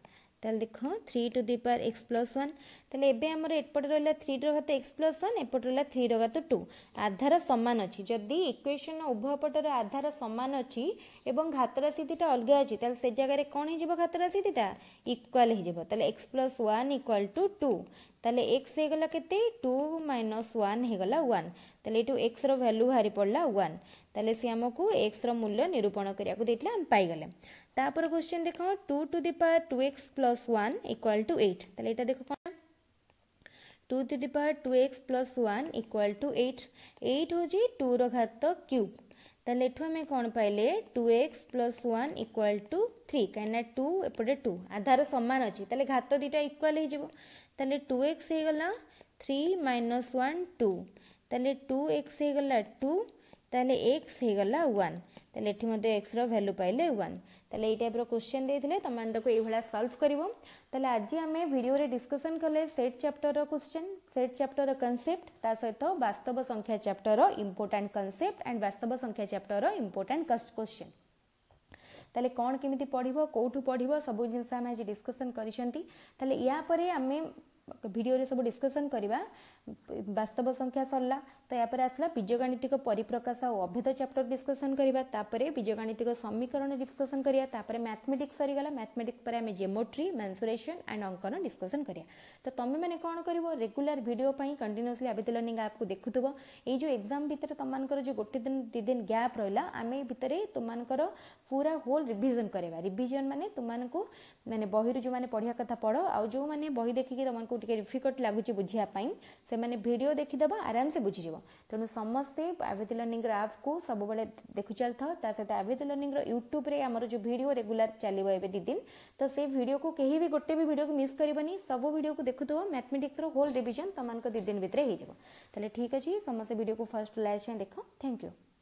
ତାହେଲେ ଦେଖ three to the power x plus one ତାହେଲେ ଏବେ ଆମର ଏପଟେ ରହିଲା ଥ୍ରୀର ଘାତ ଏକ୍ସ ପ୍ଲସ୍ ୱାନ୍ ଏପଟେ ରହିଲା ଥ୍ରୀର ଘାତ ଟୁ ଆଧାର ସମାନ ଅଛି ଯଦି ଇକ୍ୱେସନ୍ ଉଭୟ ପଟର ଆଧାର ସମାନ ଅଛି ଏବଂ ଘାତରାଶି ଦୁଇଟା ଅଲଗା ଅଛି ତାହେଲେ ସେ ଜାଗାରେ କ'ଣ ହେଇଯିବ ଘାତରାଶି ଦୁଇଟା ଇକ୍ୱାଲ୍ ହେଇଯିବ ତାହେଲେ x plus one equal to two তাহলে এক্স হয়েগলা কেতে টু মাইনস ওয়ান হয়েগলা ওয়ান তাহলে এটু এক্সর ভ্যালু বাহারি পড়লা ওয়ান তাহলে সে আমি এক্সর মূল্য নিরূপণ করা দিয়েছিল আমি পাইগলে তাপর কোশ্চেন দেখ two to the power two x plus one equal to eight তাহলে এটা দেখো কোণ two to the power two x plus one equal to eight eight হচ্ছে টুর ঘাত কিউব তাহলে এঠু আমি কোণ পাইলে two x plus one equal to three কিনা টু এপটে টু আধার সমান অছি তাহলে ঘাত দুইটা ইকুয়াল হয়ে যাব তাহলে টু এক্স হয়ে গলা থ্রি মাইনস ওয়ান টু তাহলে টু এক্স হয়ে গলা টু তাহলে এক্স হয়েগলা ওয়ান তাহলে এটি মধ্যে এক্সর ভ্যালু পাইলে ওয়ান তাহলে এই টাইপর কোশ্চেন দিয়ে তুমি তাকে এইভাবে সলভ করব তাহলে আজ আমি ভিডিওরে ডিসকসন কলে set chapter question set chapter concept তা সহিত বাস্তব সংখ্যা চ্যাপ্টর ইম্পোর্টাট কনসেপ্ট আন্ড বাস্তব সংখ্যা চ্যাপ্টর ইম্পোর্টাট কোশ্চেন তাহলে কোণ কেমিতি পড়িব কোউঠু পড়িব সব জিনিস আমি আজ ডিসকসন করিছন্তি তাহলে ইয়া পরে আমি ভিডিওরে সব ডিসকসন করিবা ବାସ୍ତବ ସଂଖ୍ୟା ସରିଲା ତ ଏହାପରେ ଆସିଲା ବୀଜଗାଣିତିକ ପରିପ୍ରକାଶ ଆଉ ଅଭେଦ ଚାପ୍ଟର ଡିସ୍କସନ୍ କରିବା ତାପରେ ବୀଜଗାଣିତିକ ସମୀକରଣ ଡିସ୍କସନ୍ କରିବା ତାପରେ ମ୍ୟାଥମେଟିକ୍ସ ସରିଗଲା ମ୍ୟାଥମେଟିକ୍ସ ପରେ ଆମେ ଜେମୋଟ୍ରି ମେନ୍ସୁରେସନ୍ ଆଣ୍ଡ ଅଙ୍କନ ଡିସ୍କସନ୍ କରିବା ତ ତୁମେମାନେ କ'ଣ କରିବ ରେଗୁଲାର ଭିଡ଼ିଓ ପାଇଁ କଣ୍ଟିନ୍ୟୁସଲି ଆବିଦ ଲର୍ଣ୍ଣିଂ ଆପ୍କୁ ଦେଖୁଥିବ ଏଇ ଯେଉଁ ଏକ୍ଜାମ୍ ଭିତରେ ତୁମମାନଙ୍କର ଯେଉଁ ଗୋଟେ ଦିନ ଦୁଇ ଦିନ ଗ୍ୟାପ୍ ରହିଲା ଆମେ ଭିତରେ ତୁମମାନଙ୍କର ପୁରା ହୋଲ୍ ରିଭିଜନ୍ କରିବା ରିଭିଜନ୍ ମାନେ ତୁମମାନଙ୍କୁ ମାନେ ବହିରୁ ଯେଉଁମାନେ ପଢ଼ିବା କଥା ପଢ଼ ଆଉ ଯେଉଁମାନେ ବହି ଦେଖିକି ତୁମମାନଙ୍କୁ ଟିକେ ଡିଫିକଲ୍ଟ ଲାଗୁଛି ବୁଝିବା ପାଇଁ ସେ से मैंने वीडियो देखी दबा आराम से बुझी जीव तेणु तो समस्ते आवेद लर्णिंग आप को सब बड़े देखु चल था सहित आवेद लर्णिंग यूट्यूब जो वीडियो रेगुला चलो एवं दी दिन तो से वीडियो को कहीं भी गोटे भी भिडियो को मिस करनी सब वीडियो को देखु मैथमेटिक्स होल डिजन तुमको दिदिन भितर हो ठीक अच्छे समस्त वीडियो को फर्स्ट लाइक देख थैंक यू